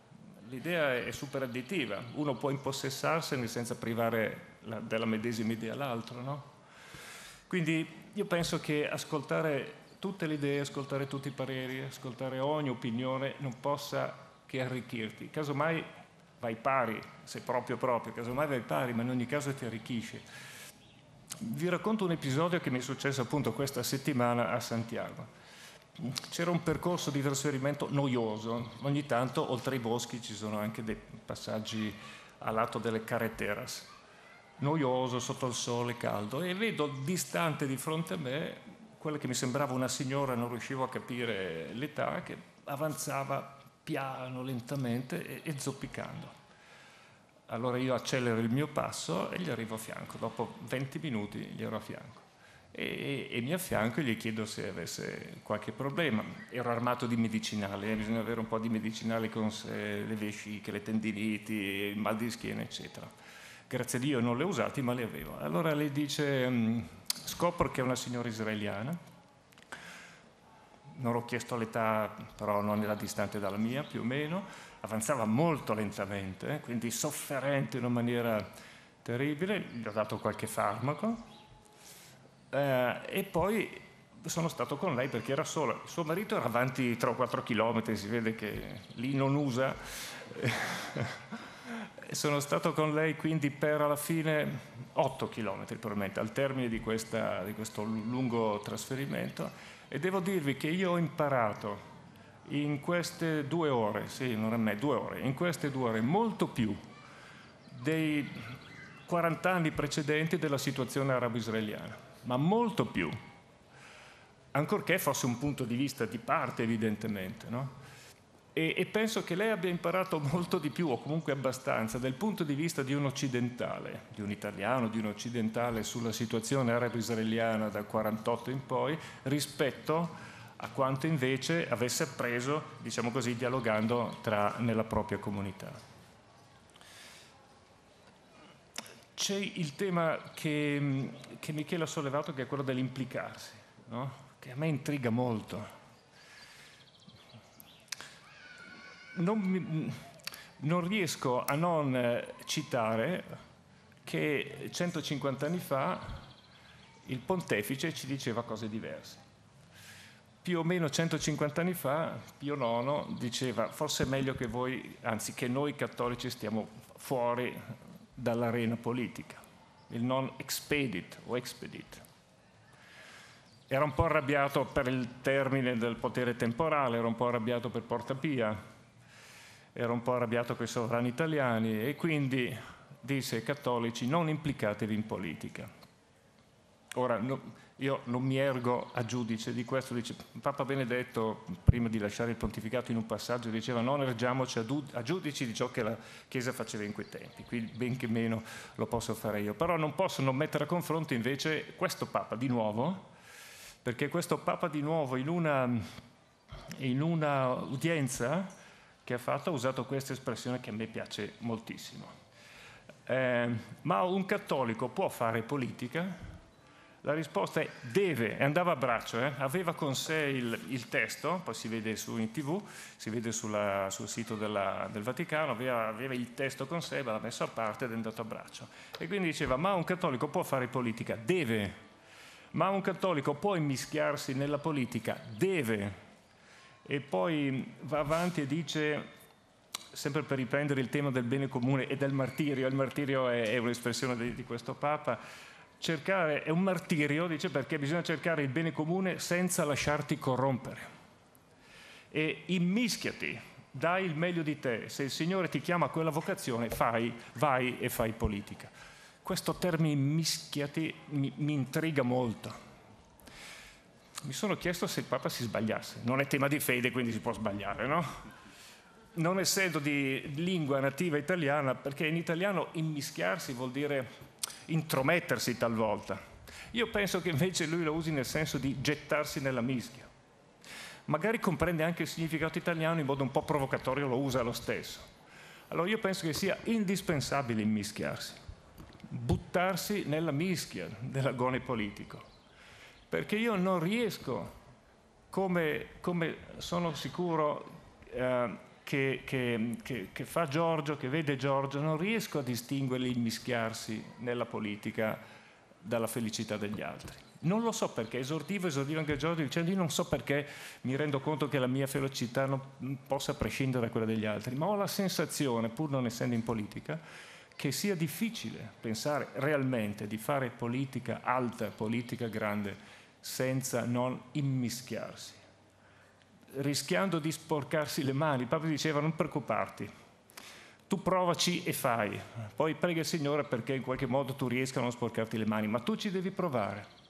L'idea è super additiva, uno può impossessarsene senza privare della medesima idea l'altro, no? Quindi io penso che ascoltare tutte le idee, ascoltare tutti i pareri, ascoltare ogni opinione non possa che arricchirti. Casomai vai pari, se proprio proprio, casomai vai pari, ma in ogni caso ti arricchisce vi racconto un episodio che mi è successo appunto questa settimana a Santiago. C'era un percorso di trasferimento noioso, ogni tanto oltre ai boschi ci sono anche dei passaggi a lato delle carreteras, noioso sotto il sole caldo e vedo distante di fronte a me quella che mi sembrava una signora, non riuscivo a capire l'età, che avanzava piano, lentamente e, e zoppicando. Allora io accelero il mio passo e gli arrivo a fianco, dopo 20 minuti gli ero a fianco. E, e, e mi affianco e gli chiedo se avesse qualche problema. Ero armato di medicinale, eh, bisogna avere un po' di medicinale con sé, le vesciche, le tendiniti, il mal di schiena, eccetera. Grazie a Dio non le ho usati, ma le avevo. Allora lei dice, mm, scopro che è una signora israeliana, non ho chiesto l'età, però non era distante dalla mia più o meno, avanzava molto lentamente, quindi sofferente in una maniera terribile, gli ho dato qualche farmaco eh, e poi sono stato con lei perché era sola. suo marito era avanti 3 o 4 chilometri, si vede che lì non usa. sono stato con lei quindi per alla fine 8 chilometri probabilmente, al termine di, questa, di questo lungo trasferimento e devo dirvi che io ho imparato in queste due ore, sì, non è me, due ore, in queste due ore molto più dei 40 anni precedenti della situazione arabo-israeliana, ma molto più, ancorché fosse un punto di vista di parte evidentemente, no? e, e penso che lei abbia imparato molto di più, o comunque abbastanza, dal punto di vista di un occidentale, di un italiano, di un occidentale sulla situazione arabo-israeliana dal 48 in poi, rispetto a a quanto invece avesse appreso, diciamo così, dialogando tra, nella propria comunità. C'è il tema che, che Michele ha sollevato, che è quello dell'implicarsi, no? che a me intriga molto. Non, mi, non, riesco a non citare che 150 anni fa il pontefice ci diceva cose diverse più o meno 150 anni fa Pio IX diceva forse è meglio che voi, anzi che noi cattolici stiamo fuori dall'arena politica, il non expedit o expedit. Era un po' arrabbiato per il termine del potere temporale, era un po' arrabbiato per Porta Portapia, era un po' arrabbiato con i sovrani italiani e quindi disse ai cattolici non implicatevi in politica. Ora, no, io non mi ergo a giudice di questo, dice, Papa Benedetto prima di lasciare il pontificato in un passaggio diceva non ergiamoci a, a giudici di ciò che la Chiesa faceva in quei tempi, quindi ben che meno lo posso fare io, però non posso non mettere a confronto invece questo Papa di nuovo, perché questo Papa di nuovo in una, in una udienza che ha fatto ha usato questa espressione che a me piace moltissimo. Eh, ma un cattolico può fare politica? La risposta è deve, e andava a braccio, eh? aveva con sé il, il, testo, poi si vede su in tv, si vede sulla, sul sito della, del Vaticano, aveva, aveva, il testo con sé, l'ha messo a parte ed è andato a braccio. E quindi diceva, ma un cattolico può fare politica? Deve. Ma un cattolico può immischiarsi nella politica? Deve. E poi va avanti e dice, sempre per riprendere il tema del bene comune e del martirio, il martirio è, è un'espressione di, di questo Papa, cercare, è un martirio, dice, perché bisogna cercare il bene comune senza lasciarti corrompere. E immischiati, dai il meglio di te, se il Signore ti chiama a quella vocazione, fai, vai e fai politica. Questo termine immischiati mi, mi intriga molto. Mi sono chiesto se il Papa si sbagliasse. Non è tema di fede, quindi si può sbagliare, no? non essendo di lingua nativa italiana, perché in italiano immischiarsi vuol dire intromettersi talvolta. Io penso che invece lui lo usi nel senso di gettarsi nella mischia. Magari comprende anche il significato italiano in modo un po' provocatorio, lo usa lo stesso. Allora io penso che sia indispensabile immischiarsi, buttarsi nella mischia dell'agone politico, perché io non riesco, come, come sono sicuro... Eh, che, che, che, che, fa Giorgio, che vede Giorgio, non riesco a distinguere il mischiarsi nella politica dalla felicità degli altri. Non lo so perché, esordivo, esordivo anche Giorgio dicendo io non so perché mi rendo conto che la mia felicità non possa prescindere da quella degli altri, ma ho la sensazione, pur non essendo in politica, che sia difficile pensare realmente di fare politica alta, politica grande, senza non immischiarsi rischiando di sporcarsi le mani. Il Papa diceva non preoccuparti, tu provaci e fai, poi prega il Signore perché in qualche modo tu riesca a non sporcarti le mani, ma tu ci devi provare.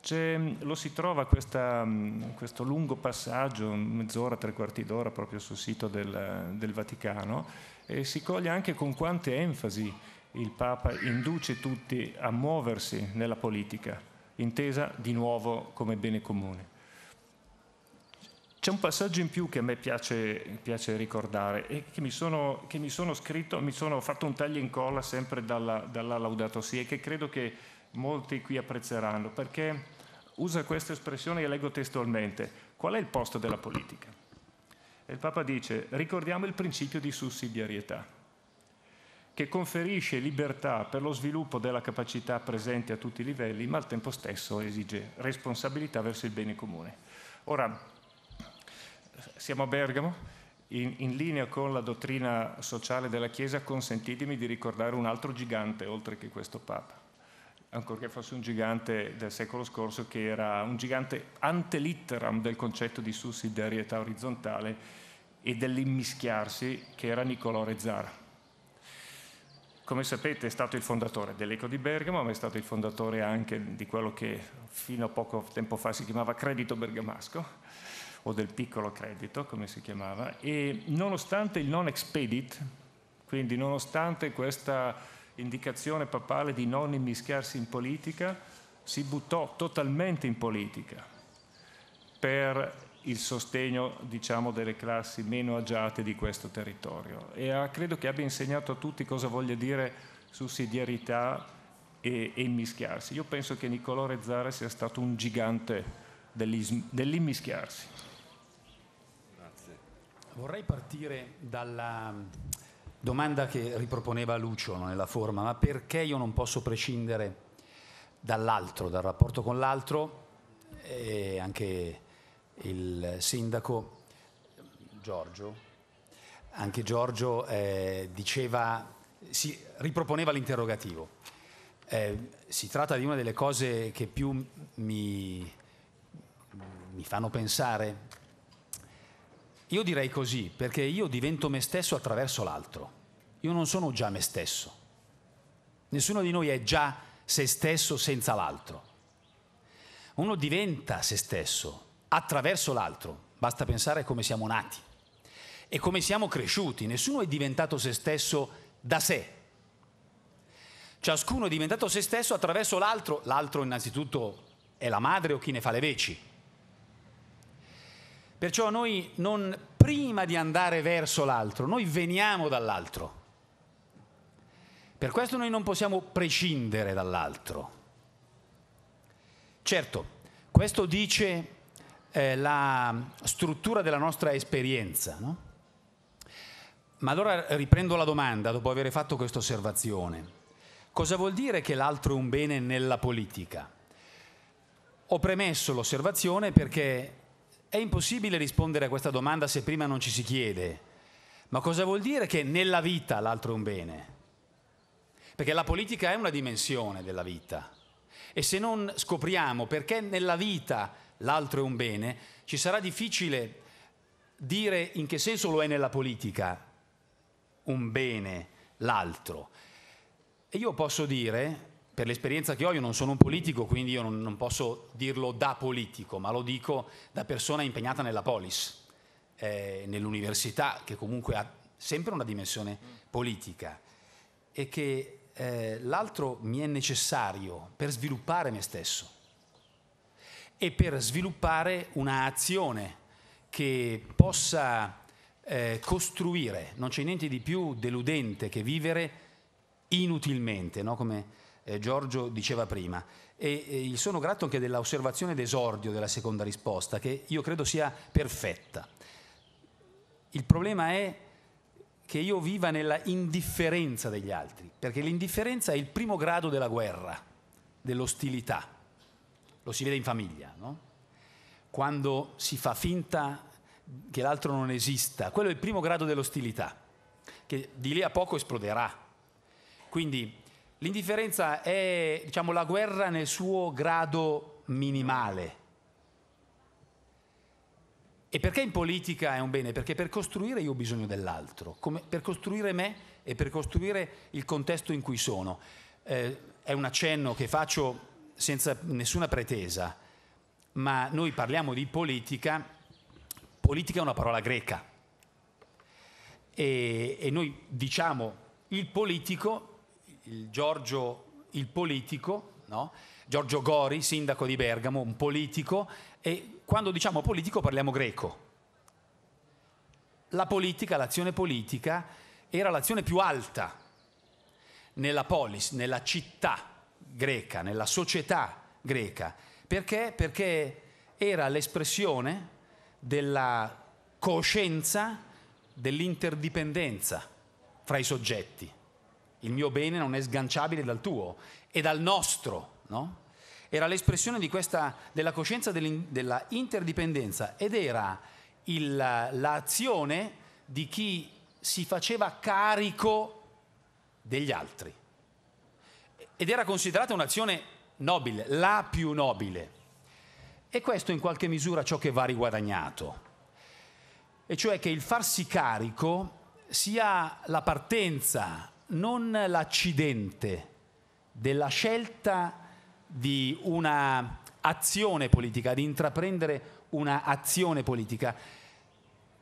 C'è, lo si trova questa, questo lungo passaggio, mezz'ora, tre quarti d'ora proprio sul sito del, del Vaticano e si coglie anche con quante enfasi il Papa induce tutti a muoversi nella politica, intesa di nuovo come bene comune. C'è un passaggio in più che a me piace, piace ricordare e che mi sono, che mi sono scritto, mi sono fatto un taglio in colla sempre dalla, dalla Laudato Si e che credo che molti qui apprezzeranno perché usa questa espressione e leggo testualmente. Qual è il posto della politica? E il Papa dice ricordiamo il principio di sussidiarietà che conferisce libertà per lo sviluppo della capacità presente a tutti i livelli ma al tempo stesso esige responsabilità verso il bene comune. Ora, siamo a Bergamo. In, in, linea con la dottrina sociale della Chiesa, consentitemi di ricordare un altro gigante oltre che questo Papa, ancorché fosse un gigante del secolo scorso, che era un gigante ante litteram del concetto di sussidiarietà orizzontale e dell'immischiarsi, che era Niccolò Rezzara. Come sapete è stato il fondatore dell'Eco di Bergamo, ma è stato il fondatore anche di quello che fino a poco tempo fa si chiamava Credito Bergamasco, o del piccolo credito, come si chiamava, e nonostante il non expedit, quindi nonostante questa indicazione papale di non immischiarsi in politica, si buttò totalmente in politica per il sostegno diciamo, delle classi meno agiate di questo territorio e ha, credo che abbia insegnato a tutti cosa voglia dire sussidiarietà e, e immischiarsi. Io penso che Niccolò Rezzare sia stato un gigante dell'immischiarsi. Vorrei partire dalla mm, domanda che riproponeva Lucio nella forma, ma perché io non posso prescindere dall'altro, dal rapporto con l'altro e anche il sindaco mm, Giorgio, anche Giorgio eh, diceva, si riproponeva l'interrogativo. Eh, si tratta di una delle cose che più mi, mi fanno pensare io direi così, perché io divento me stesso attraverso l'altro. Io non sono già me stesso. Nessuno di noi è già se stesso senza l'altro. Uno diventa se stesso attraverso l'altro. Basta pensare a come siamo nati e come siamo cresciuti. Nessuno è diventato se stesso da sé. Ciascuno è diventato se stesso attraverso l'altro. L'altro innanzitutto è la madre o chi ne fa le veci Perciò noi non prima di andare verso l'altro, noi veniamo dall'altro. Per questo noi non possiamo prescindere dall'altro. Certo, questo dice eh, la struttura della nostra esperienza, no? Ma allora riprendo la domanda dopo aver fatto questa osservazione. Cosa vuol dire che l'altro è un bene nella politica? Ho premesso l'osservazione perché è impossibile rispondere a questa domanda se prima non ci si chiede, ma cosa vuol dire che nella vita l'altro è un bene? Perché la politica è una dimensione della vita e se non scopriamo perché nella vita l'altro è un bene, ci sarà difficile dire in che senso lo è nella politica un bene l'altro. E io posso dire, per l'esperienza che ho, io non sono un politico, quindi io non, non, posso dirlo da politico, ma lo dico da persona impegnata nella polis, eh, nell'università, che comunque ha sempre una dimensione politica e che eh, l'altro mi è necessario per sviluppare me stesso e per sviluppare un'azione che possa eh, costruire, non c'è niente di più deludente che vivere inutilmente, no? come eh, Giorgio diceva prima. E, e sono grato anche dell'osservazione d'esordio della seconda risposta, che io credo sia perfetta. Il problema è che io viva nella indifferenza degli altri, perché l'indifferenza è il primo grado della guerra, dell'ostilità. Lo si vede in famiglia, no? Quando si fa finta che l'altro non esista, quello è il primo grado dell'ostilità, che di lì a poco esploderà. Quindi L'indifferenza è diciamo, la guerra nel suo grado minimale. E perché in politica è un bene? Perché per costruire io ho bisogno dell'altro, Come, per costruire me e per costruire il contesto in cui sono. Eh, è un accenno che faccio senza nessuna pretesa, ma noi parliamo di politica, politica è una parola greca e, e noi diciamo il politico il Giorgio il politico, no? Giorgio Gori, sindaco di Bergamo, un politico, e quando diciamo politico parliamo greco. La politica, l'azione politica, era l'azione più alta nella polis, nella città greca, nella società greca. Perché? Perché era l'espressione della coscienza dell'interdipendenza fra i soggetti. Il mio bene non è sganciabile dal tuo è dal nostro, no? Era l'espressione questa, della coscienza della interdipendenza ed era il, l'azione di chi si faceva carico degli altri. Ed era considerata un'azione nobile, la più nobile. E questo in qualche misura ciò che va riguadagnato. E cioè che il farsi carico sia la partenza non l'accidente della scelta di una azione politica, di intraprendere una azione politica.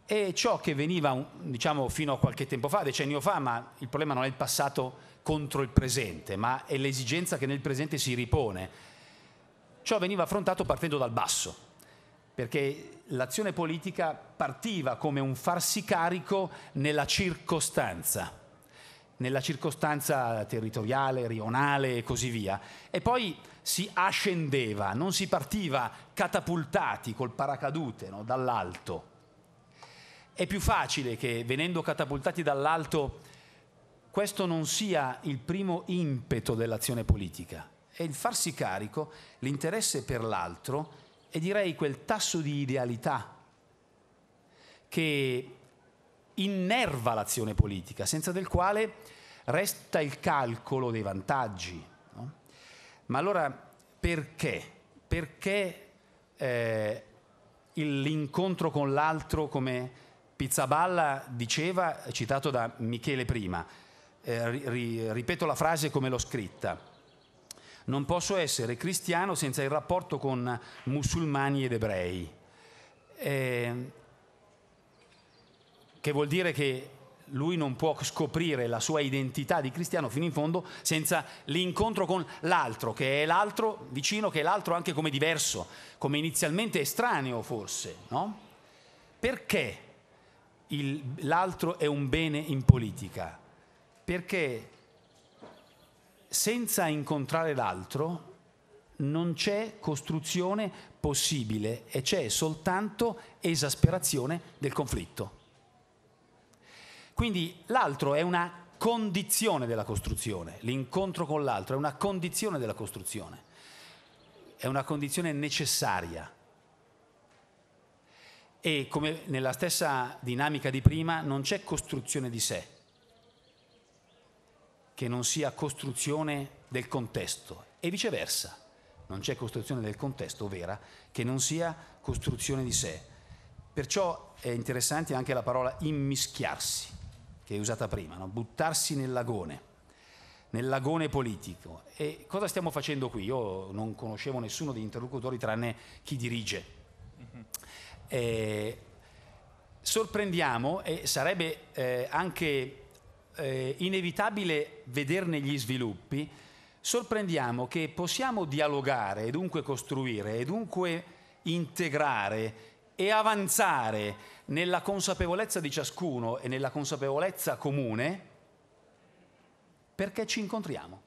E ciò che veniva, diciamo, fino a qualche tempo fa, decennio fa, ma il problema non è il passato contro il presente, ma è l'esigenza che nel presente si ripone. Ciò veniva affrontato partendo dal basso, perché l'azione politica partiva come un farsi carico nella circostanza nella circostanza territoriale, rionale e così via. E poi si ascendeva, non si partiva catapultati col paracadute no? dall'alto. È più facile che venendo catapultati dall'alto questo non sia il primo impeto dell'azione politica, è il farsi carico, l'interesse per l'altro e direi quel tasso di idealità che innerva l'azione politica, senza del quale resta il calcolo dei vantaggi. No? Ma allora perché? Perché eh, l'incontro con l'altro, come Pizzaballa diceva, citato da Michele prima, eh, ri, ripeto la frase come l'ho scritta, non posso essere cristiano senza il rapporto con musulmani ed ebrei. Eh, che vuol dire che lui non può scoprire la sua identità di cristiano fino in fondo senza l'incontro con l'altro, che è l'altro vicino, che è l'altro anche come diverso, come inizialmente estraneo forse, no? Perché il, l'altro è un bene in politica? Perché senza incontrare l'altro non c'è costruzione possibile e c'è soltanto esasperazione del conflitto. Quindi l'altro è una condizione della costruzione, l'incontro con l'altro è una condizione della costruzione, è una condizione necessaria. E come nella stessa dinamica di prima non c'è costruzione di sé, che non sia costruzione del contesto e viceversa, non c'è costruzione del contesto vera che non sia costruzione di sé. Perciò è interessante anche la parola immischiarsi che è usata prima, no? buttarsi nel lagone, nel lagone politico. E cosa stiamo facendo qui? Io non conoscevo nessuno degli interlocutori tranne chi dirige. mm sorprendiamo e sarebbe eh, anche eh, inevitabile vederne gli sviluppi, sorprendiamo che possiamo dialogare e dunque costruire e dunque integrare e avanzare nella consapevolezza di ciascuno e nella consapevolezza comune perché ci incontriamo,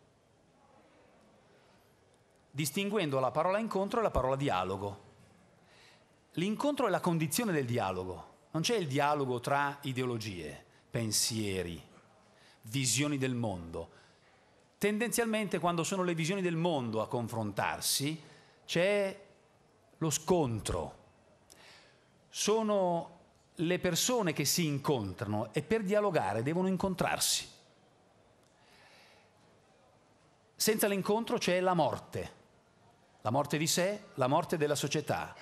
distinguendo la parola incontro e la parola dialogo. L'incontro è la condizione del dialogo, non c'è il dialogo tra ideologie, pensieri, visioni del mondo. Tendenzialmente quando sono le visioni del mondo a confrontarsi c'è lo scontro. Sono le persone che si incontrano e per dialogare devono incontrarsi. Senza l'incontro c'è la morte, la morte di sé, la morte della società.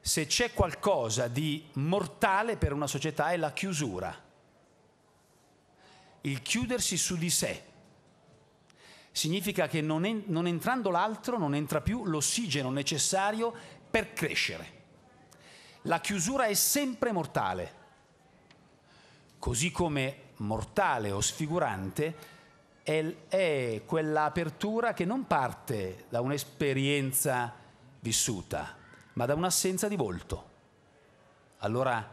Se c'è qualcosa di mortale per una società è la chiusura, il chiudersi su di sé. Significa che non, en- non entrando l'altro non entra più l'ossigeno necessario per crescere la chiusura è sempre mortale, così come mortale o sfigurante è, è quell'apertura che non parte da un'esperienza vissuta, ma da un'assenza di volto. Allora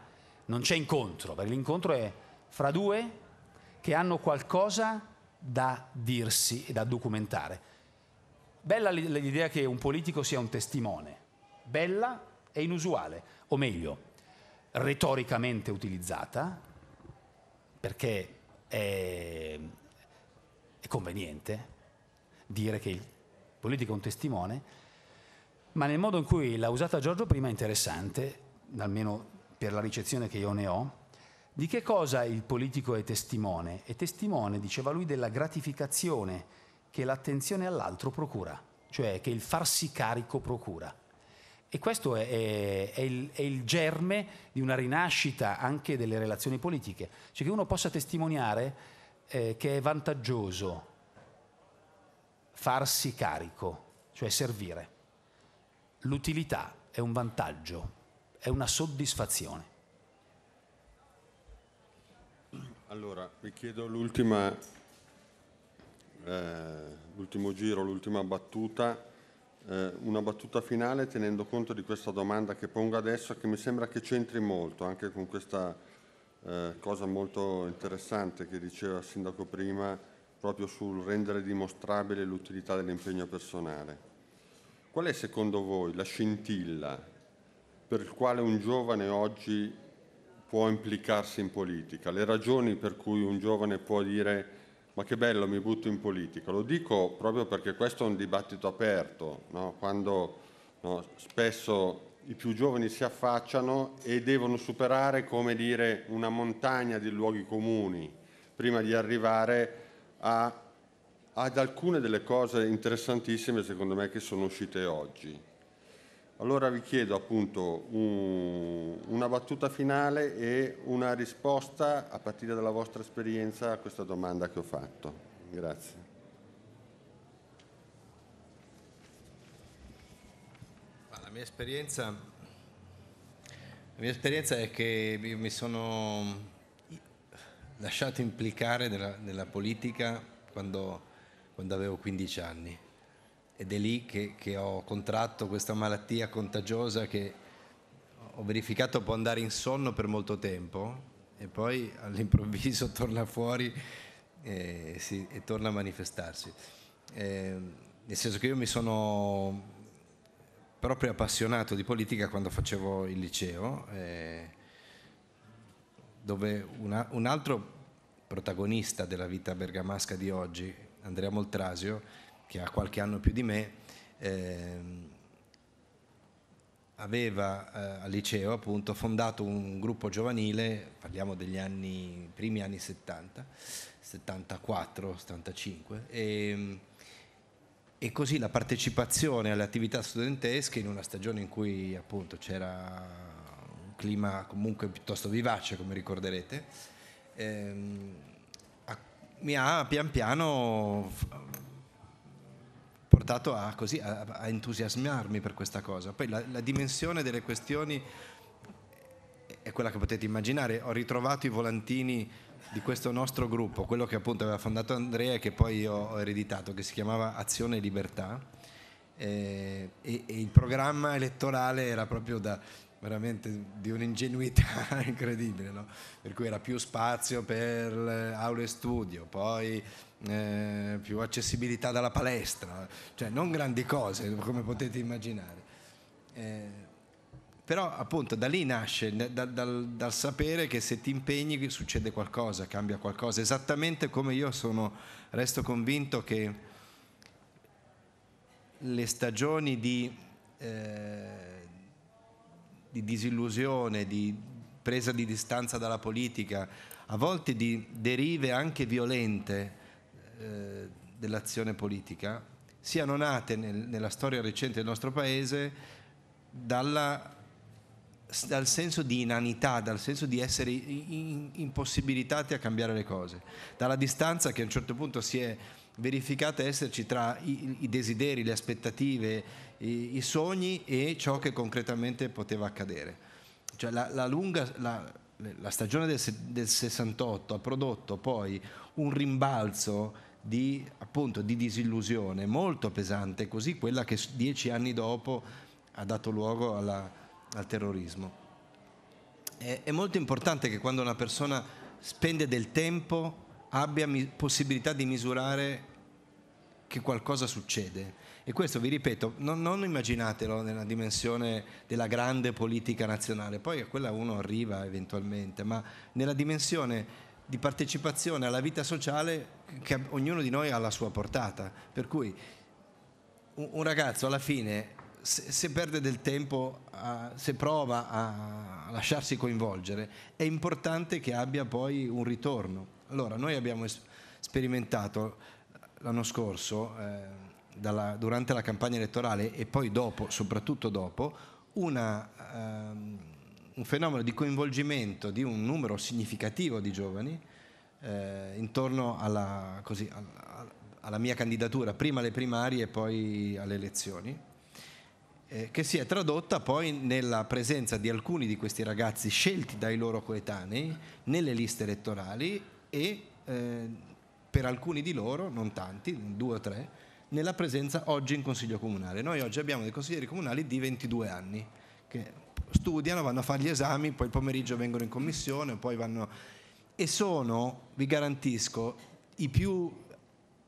non c'è incontro, perché l'incontro è fra due che hanno qualcosa da dirsi e da documentare. Bella l'idea che un politico sia un testimone, bella e inusuale, o meglio, retoricamente utilizzata, perché è, è conveniente dire che il politico è un testimone, ma nel modo in cui l'ha usata Giorgio prima è interessante, almeno per la ricezione che io ne ho, di che cosa il politico è testimone? È testimone, diceva lui, della gratificazione che l'attenzione all'altro procura, cioè che il farsi carico procura. E questo è, è, è, il, è, il, germe di una rinascita anche delle relazioni politiche, cioè che uno possa testimoniare eh, che è vantaggioso farsi carico, cioè servire. L'utilità è un vantaggio, è una soddisfazione. Allora, vi chiedo l'ultima, eh, l'ultimo giro, l'ultima battuta eh, una battuta finale tenendo conto di questa domanda che pongo adesso che mi sembra che c'entri molto anche con questa eh, cosa molto interessante che diceva il Sindaco prima proprio sul rendere dimostrabile l'utilità dell'impegno personale. Qual è secondo voi la scintilla per il quale un giovane oggi può implicarsi in politica? Le ragioni per cui un giovane può dire ma che bello, mi butto in politica. Lo dico proprio perché questo è un dibattito aperto, no? quando no, spesso i più giovani si affacciano e devono superare, come dire, una montagna di luoghi comuni prima di arrivare a, ad alcune delle cose interessantissime, secondo me, che sono uscite oggi. Allora vi chiedo appunto un, una battuta finale e una risposta a partire dalla vostra esperienza a questa domanda che ho fatto. Grazie. La mia esperienza, la mia esperienza è che mi sono lasciato implicare nella, nella politica quando, quando avevo 15 anni ed è lì che, che ho contratto questa malattia contagiosa che ho verificato può andare in sonno per molto tempo e poi all'improvviso torna fuori e, si, e torna a manifestarsi. Eh, nel senso che io mi sono proprio appassionato di politica quando facevo il liceo, eh, dove una, un altro protagonista della vita bergamasca di oggi, Andrea Moltrasio, che ha qualche anno più di me, eh, aveva eh, al liceo appunto fondato un gruppo giovanile, parliamo degli anni, primi anni 70, 74, 75, e, e così la partecipazione alle attività studentesche in una stagione in cui appunto c'era un clima comunque piuttosto vivace, come ricorderete, ehm, mi ha pian piano portato a, così, a, a entusiasmarmi per questa cosa. Poi la, la dimensione delle questioni è quella che potete immaginare. Ho ritrovato i volantini di questo nostro gruppo, quello che appunto aveva fondato Andrea e che poi io ho ereditato, che si chiamava Azione Libertà. Eh, e, e, il programma elettorale era proprio da, veramente di un'ingenuità incredibile, no? per cui era più spazio per aule studio, poi eh, più accessibilità dalla palestra, cioè non grandi cose come potete immaginare. Eh, però appunto da lì nasce, da, dal, dal, sapere che se ti impegni succede qualcosa, cambia qualcosa, esattamente come io sono, resto convinto che le stagioni di, eh, di disillusione, di presa di distanza dalla politica, a volte di derive anche violente, eh, dell'azione politica siano nate nel, nella storia recente del nostro Paese dalla, dal senso di inanità, dal senso di essere in, impossibilitati a cambiare le cose, dalla distanza che a un certo punto si è verificata esserci tra i, i desideri, le aspettative, i, i, sogni e ciò che concretamente poteva accadere. Cioè la, la lunga, la, la stagione del, del 68 ha prodotto poi un rimbalzo di, appunto, di disillusione molto pesante, così quella che dieci anni dopo ha dato luogo alla, al terrorismo. È, è molto importante che quando una persona spende del tempo abbia possibilità di misurare che qualcosa succede. E questo, vi ripeto, non, non, immaginatelo nella dimensione della grande politica nazionale, poi a quella uno arriva eventualmente, ma nella dimensione di partecipazione alla vita sociale che ognuno di noi ha alla sua portata. Per cui un ragazzo alla fine, se, perde del tempo, se prova a lasciarsi coinvolgere, è importante che abbia poi un ritorno. Allora, noi abbiamo sperimentato l'anno scorso, eh, dalla, durante la campagna elettorale e poi dopo, soprattutto dopo, una... Ehm, un fenomeno di coinvolgimento di un numero significativo di giovani eh, intorno alla, così, alla, alla, mia candidatura, prima alle primarie e poi alle elezioni, eh, che si è tradotta poi nella presenza di alcuni di questi ragazzi scelti dai loro coetanei nelle liste elettorali e eh, per alcuni di loro, non tanti, due o tre, nella presenza oggi in Consiglio Comunale. Noi oggi abbiamo dei consiglieri comunali di 22 anni, che studiano, vanno a fare gli esami, poi il pomeriggio vengono in commissione, poi vanno... E sono, vi garantisco, i più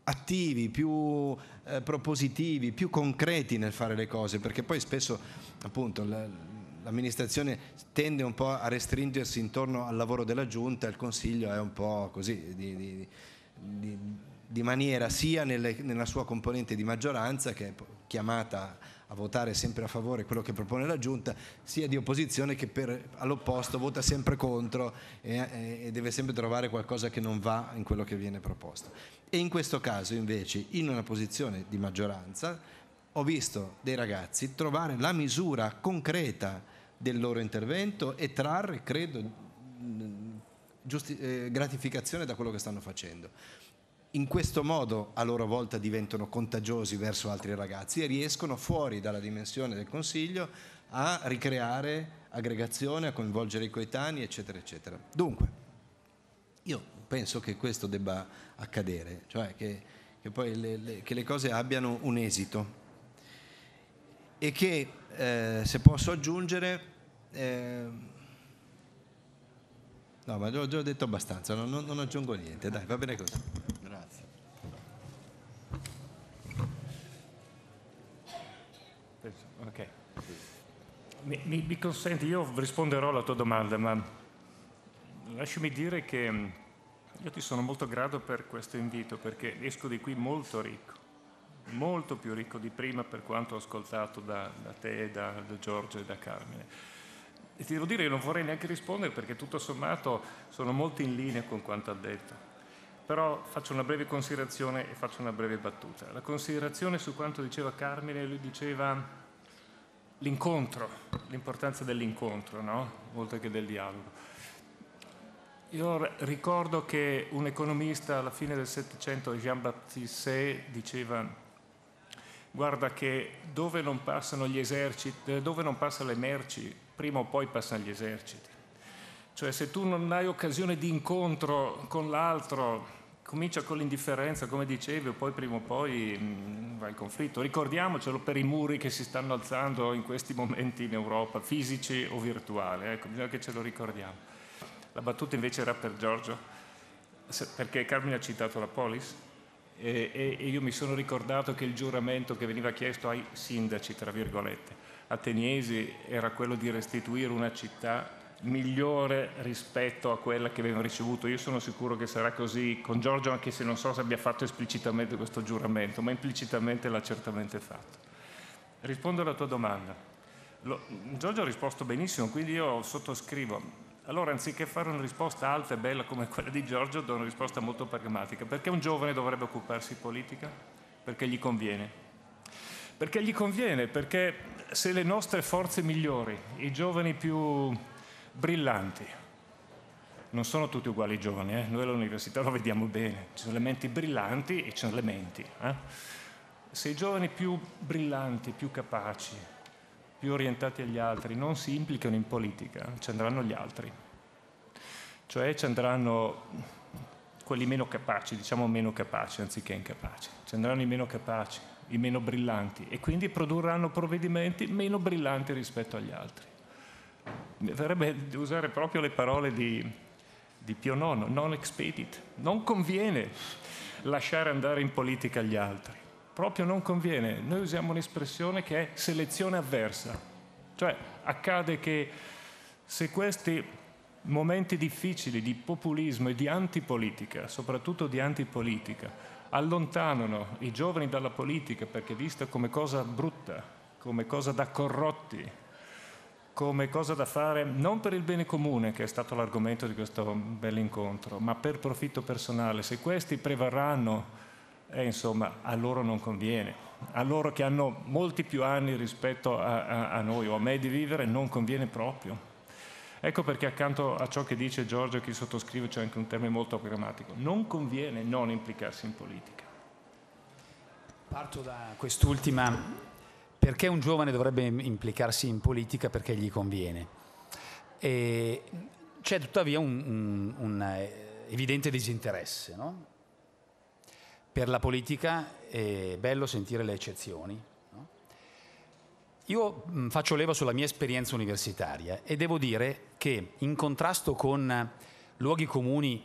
attivi, più eh, propositivi, più concreti nel fare le cose, perché poi spesso appunto l'amministrazione tende un po' a restringersi intorno al lavoro della giunta, il consiglio è un po' così di, di, di, di maniera sia nelle, nella sua componente di maggioranza che è chiamata a votare sempre a favore quello che propone la Giunta, sia di opposizione che per, all'opposto vota sempre contro e, e, deve sempre trovare qualcosa che non va in quello che viene proposto. E in questo caso invece, in una posizione di maggioranza, ho visto dei ragazzi trovare la misura concreta del loro intervento e trarre, credo, mm, giusti- eh, gratificazione da quello che stanno facendo in questo modo a loro volta diventano contagiosi verso altri ragazzi e riescono fuori dalla dimensione del consiglio a ricreare aggregazione, a coinvolgere i coetanei, eccetera, eccetera. Dunque, io penso che questo debba accadere, cioè che, che poi le, le, che le cose abbiano un esito e che, eh, se posso aggiungere, eh, no, ma già ho detto abbastanza, non, non aggiungo niente, dai, va bene così. mi, mi, mi consenti, io risponderò alla tua domanda, ma lasciami dire che mm, io ti sono molto grato per questo invito, perché esco di qui molto ricco, molto più ricco di prima per quanto ho ascoltato da, da te, da, da Giorgio e da Carmine. E ti devo dire, io non vorrei neanche rispondere perché tutto sommato sono molto in linea con quanto ha detto. Però faccio una breve considerazione e faccio una breve battuta. La considerazione su quanto diceva Carmine, lui diceva l'incontro, l'importanza dell'incontro, no? oltre che del dialogo. Io ricordo che un economista alla fine del Settecento, Jean-Baptiste, diceva guarda che dove non passano gli eserciti, eh, dove non passano le merci, prima o poi passano gli eserciti. Cioè se tu non hai occasione di incontro con l'altro, comincia con l'indifferenza, come dicevi, poi prima o poi mh, mm, va il conflitto. Ricordiamocelo per i muri che si stanno alzando in questi momenti in Europa, fisici o virtuali, ecco, bisogna che ce lo ricordiamo. La battuta invece era per Giorgio, perché Carmine ha citato la Polis e, e, e io mi sono ricordato che il giuramento che veniva chiesto ai sindaci, tra virgolette, ateniesi era quello di restituire una città migliore rispetto a quella che avevano ricevuto. Io sono sicuro che sarà così con Giorgio, anche se non so se abbia fatto esplicitamente questo giuramento, ma implicitamente l'ha certamente fatto. Rispondo alla tua domanda. Lo, Giorgio ha risposto benissimo, quindi io sottoscrivo. Allora, anziché fare una risposta alta e bella come quella di Giorgio, do una risposta molto pragmatica. Perché un giovane dovrebbe occuparsi di politica? Perché gli conviene. Perché gli conviene, perché se le nostre forze migliori, i giovani più brillanti. Non sono tutti uguali i giovani, eh? noi all'università lo vediamo bene, ci sono le menti brillanti e ci sono le menti. Eh? Se i giovani più brillanti, più capaci, più orientati agli altri non si implicano in politica, ci andranno gli altri. Cioè ci andranno quelli meno capaci, diciamo meno capaci anziché incapaci, ci andranno i meno capaci, i meno brillanti e quindi produrranno provvedimenti meno brillanti rispetto agli altri mi verrebbe usare proprio le parole di, di Pio IX, non expedit, non conviene lasciare andare in politica gli altri, proprio non conviene. Noi usiamo un'espressione che è selezione avversa, cioè accade che se questi momenti difficili di populismo e di antipolitica, soprattutto di antipolitica, allontanano i giovani dalla politica perché vista come cosa brutta, come cosa da corrotti, come cosa da fare non per il bene comune, che è stato l'argomento di questo bell'incontro, ma per profitto personale. Se questi prevarranno, eh, insomma, a loro non conviene. A loro che hanno molti più anni rispetto a, a, a noi o a me di vivere, non conviene proprio. Ecco perché accanto a ciò che dice Giorgio e chi sottoscrive c'è anche un termine molto programmatico. Non conviene non implicarsi in politica. Parto da quest'ultima perché un giovane dovrebbe implicarsi in politica perché gli conviene. E c'è tuttavia un, un, un eh, evidente disinteresse no? per la politica, è bello sentire le eccezioni. No? Io faccio leva sulla mia esperienza universitaria e devo dire che in contrasto con luoghi comuni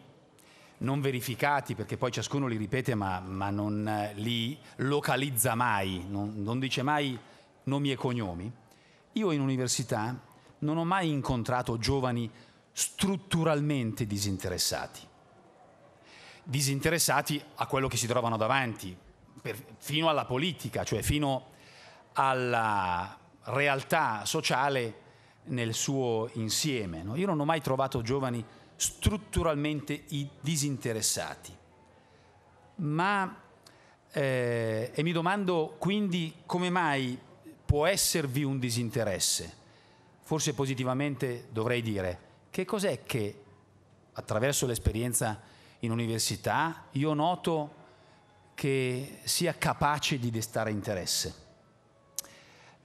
non verificati, perché poi ciascuno li ripete ma, ma non eh, li localizza mai, non, non, dice mai nomi e cognomi, io in università non ho mai incontrato giovani strutturalmente disinteressati. Disinteressati a quello che si trovano davanti, per, fino alla politica, cioè fino alla realtà sociale nel suo insieme. No? Io non ho mai trovato giovani strutturalmente disinteressati. Ma, eh, e mi domando quindi come mai può esservi un disinteresse. Forse positivamente dovrei dire, che cos'è che attraverso l'esperienza in università io noto che sia capace di destare interesse?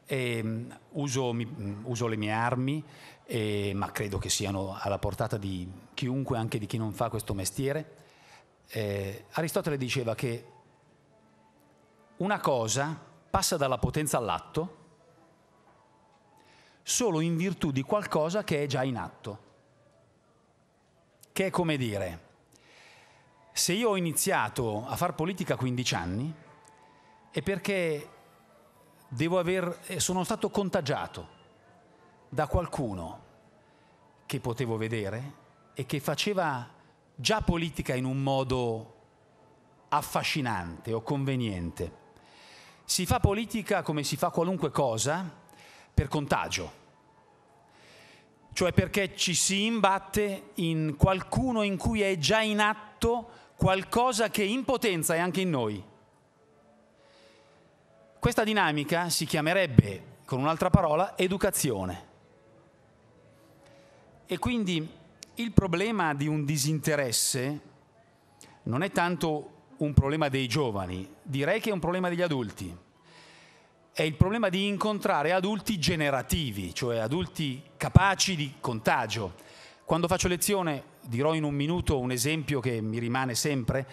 E, ehm, uso, mi, mm, uso le mie armi, e, eh, ma credo che siano alla portata di chiunque, anche di chi non fa questo mestiere. Eh, Aristotele diceva che una cosa passa dalla potenza all'atto solo in virtù di qualcosa che è già in atto. Che è come dire, se io ho iniziato a far politica a 15 anni è perché aver, eh, sono stato contagiato da qualcuno che potevo vedere e che faceva già politica in un modo affascinante o conveniente. Si fa politica come si fa qualunque cosa per contagio, cioè perché ci si imbatte in qualcuno in cui è già in atto qualcosa che in potenza è anche in noi. Questa dinamica si chiamerebbe, con un'altra parola, educazione. E quindi il problema di un disinteresse non è tanto un problema dei giovani, direi che è un problema degli adulti. È il problema di incontrare adulti generativi, cioè adulti capaci di contagio. Quando faccio lezione, dirò in un minuto un esempio che mi rimane sempre,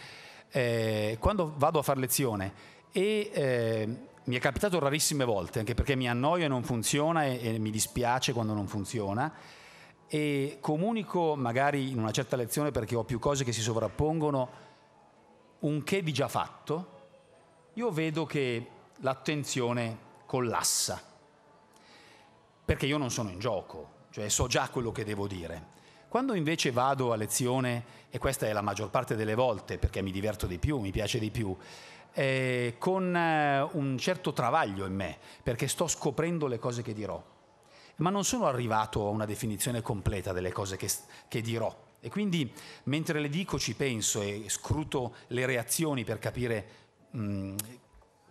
eh, quando vado a fare lezione e eh, mi è capitato rarissime volte, anche perché mi annoio e non funziona e, e mi dispiace quando non funziona, e comunico magari in una certa lezione perché ho più cose che si sovrappongono, un che di già fatto, io vedo che l'attenzione collassa, perché io non sono in gioco, cioè so già quello che devo dire. Quando invece vado a lezione, e questa è la maggior parte delle volte perché mi diverto di più, mi piace di più, eh, con eh, un certo travaglio in me, perché sto scoprendo le cose che dirò, ma non sono arrivato a una definizione completa delle cose che, che dirò e quindi mentre le dico ci penso e scruto le reazioni per capire mh, mm,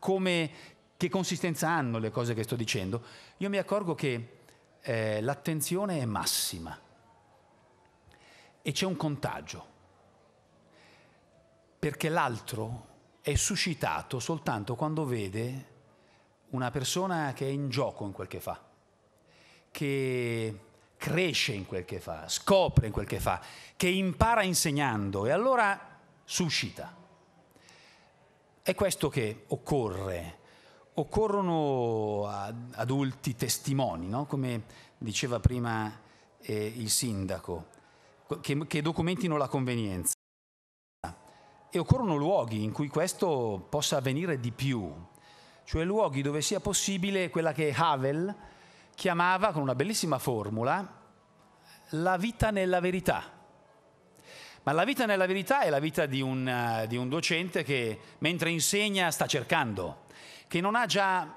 come, che consistenza hanno le cose che sto dicendo, io mi accorgo che eh, l'attenzione è massima e c'è un contagio, perché l'altro è suscitato soltanto quando vede una persona che è in gioco in quel che fa, che cresce in quel che fa, scopre in quel che fa, che impara insegnando e allora suscita. È questo che occorre. Occorrono adulti testimoni, no? come diceva prima eh, il sindaco, che, che documentino la convenienza. E occorrono luoghi in cui questo possa avvenire di più, cioè luoghi dove sia possibile quella che Havel chiamava con una bellissima formula la vita nella verità. Ma la vita nella verità è la vita di un, eh, di un docente che mentre insegna sta cercando, che non ha già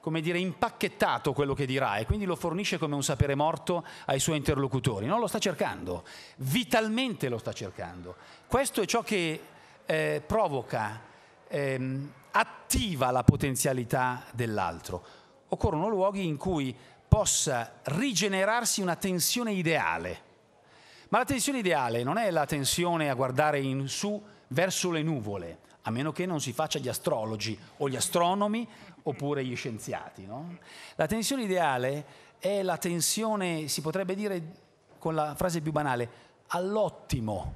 come dire, impacchettato quello che dirà e quindi lo fornisce come un sapere morto ai suoi interlocutori. No, lo sta cercando, vitalmente lo sta cercando. Questo è ciò che eh, provoca, ehm, attiva la potenzialità dell'altro. Occorrono luoghi in cui possa rigenerarsi una tensione ideale. Ma la tensione ideale non è la tensione a guardare in su verso le nuvole, a meno che non si faccia gli astrologi o gli astronomi oppure gli scienziati. No? La tensione ideale è la tensione, si potrebbe dire con la frase più banale, all'ottimo,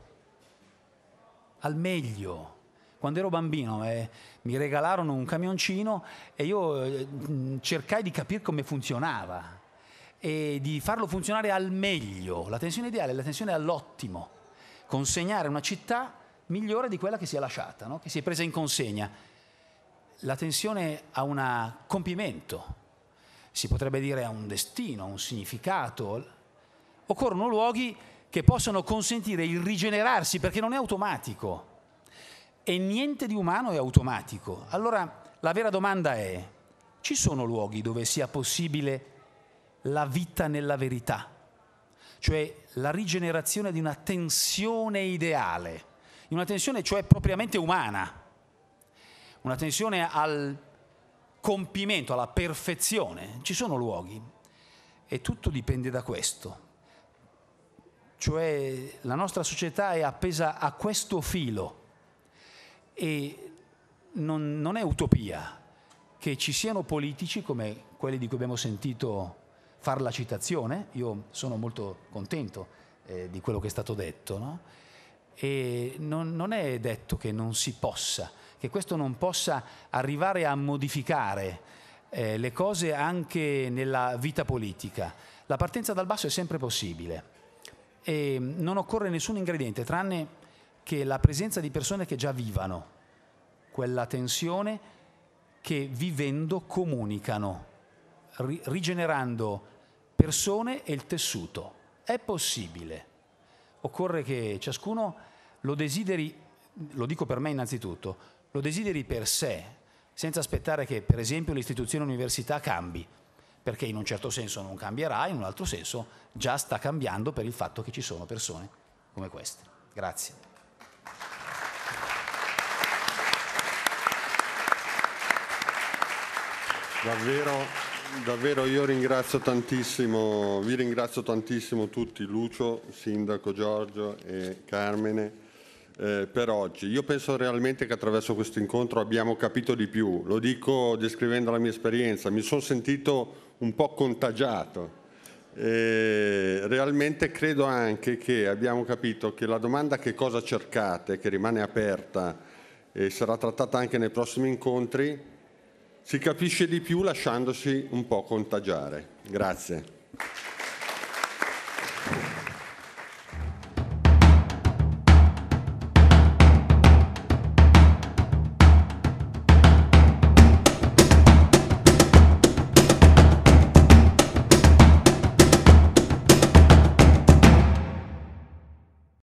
al meglio quando ero bambino eh, mi regalarono un camioncino e io eh, cercai di capire come funzionava e di farlo funzionare al meglio. La tensione ideale è la tensione all'ottimo, consegnare una città migliore di quella che si è lasciata, no? che si è presa in consegna. La tensione ha un compimento, si potrebbe dire ha un destino, un significato. Occorrono luoghi che possano consentire il rigenerarsi perché non è automatico e niente di umano è automatico. Allora la vera domanda è, ci sono luoghi dove sia possibile la vita nella verità, cioè la rigenerazione di una tensione ideale, di una tensione cioè propriamente umana, una tensione al compimento, alla perfezione. Ci sono luoghi e tutto dipende da questo. Cioè la nostra società è appesa a questo filo e non, non è utopia che ci siano politici come quelli di cui abbiamo sentito fare la citazione, io sono molto contento eh, di quello che è stato detto, no? e non, non, è detto che non si possa, che questo non possa arrivare a modificare eh, le cose anche nella vita politica. La partenza dal basso è sempre possibile e non occorre nessun ingrediente tranne che la presenza di persone che già vivano quella tensione, che vivendo comunicano, ri- rigenerando persone e il tessuto. È possibile. Occorre che ciascuno lo desideri, lo dico per me innanzitutto, lo desideri per sé, senza aspettare che per esempio l'istituzione università cambi, perché in un certo senso non cambierà, in un altro senso già sta cambiando per il fatto che ci sono persone come queste. Grazie. Davvero, davvero io ringrazio tantissimo, vi ringrazio tantissimo tutti, Lucio, Sindaco Giorgio e Carmine. Eh, per oggi. Io penso realmente che attraverso questo incontro abbiamo capito di più, lo dico descrivendo la mia esperienza, mi sono sentito un po' contagiato. Eh, realmente credo anche che abbiamo capito che la domanda che cosa cercate, che rimane aperta e sarà trattata anche nei prossimi incontri, si capisce di più lasciandosi un po' contagiare. Grazie.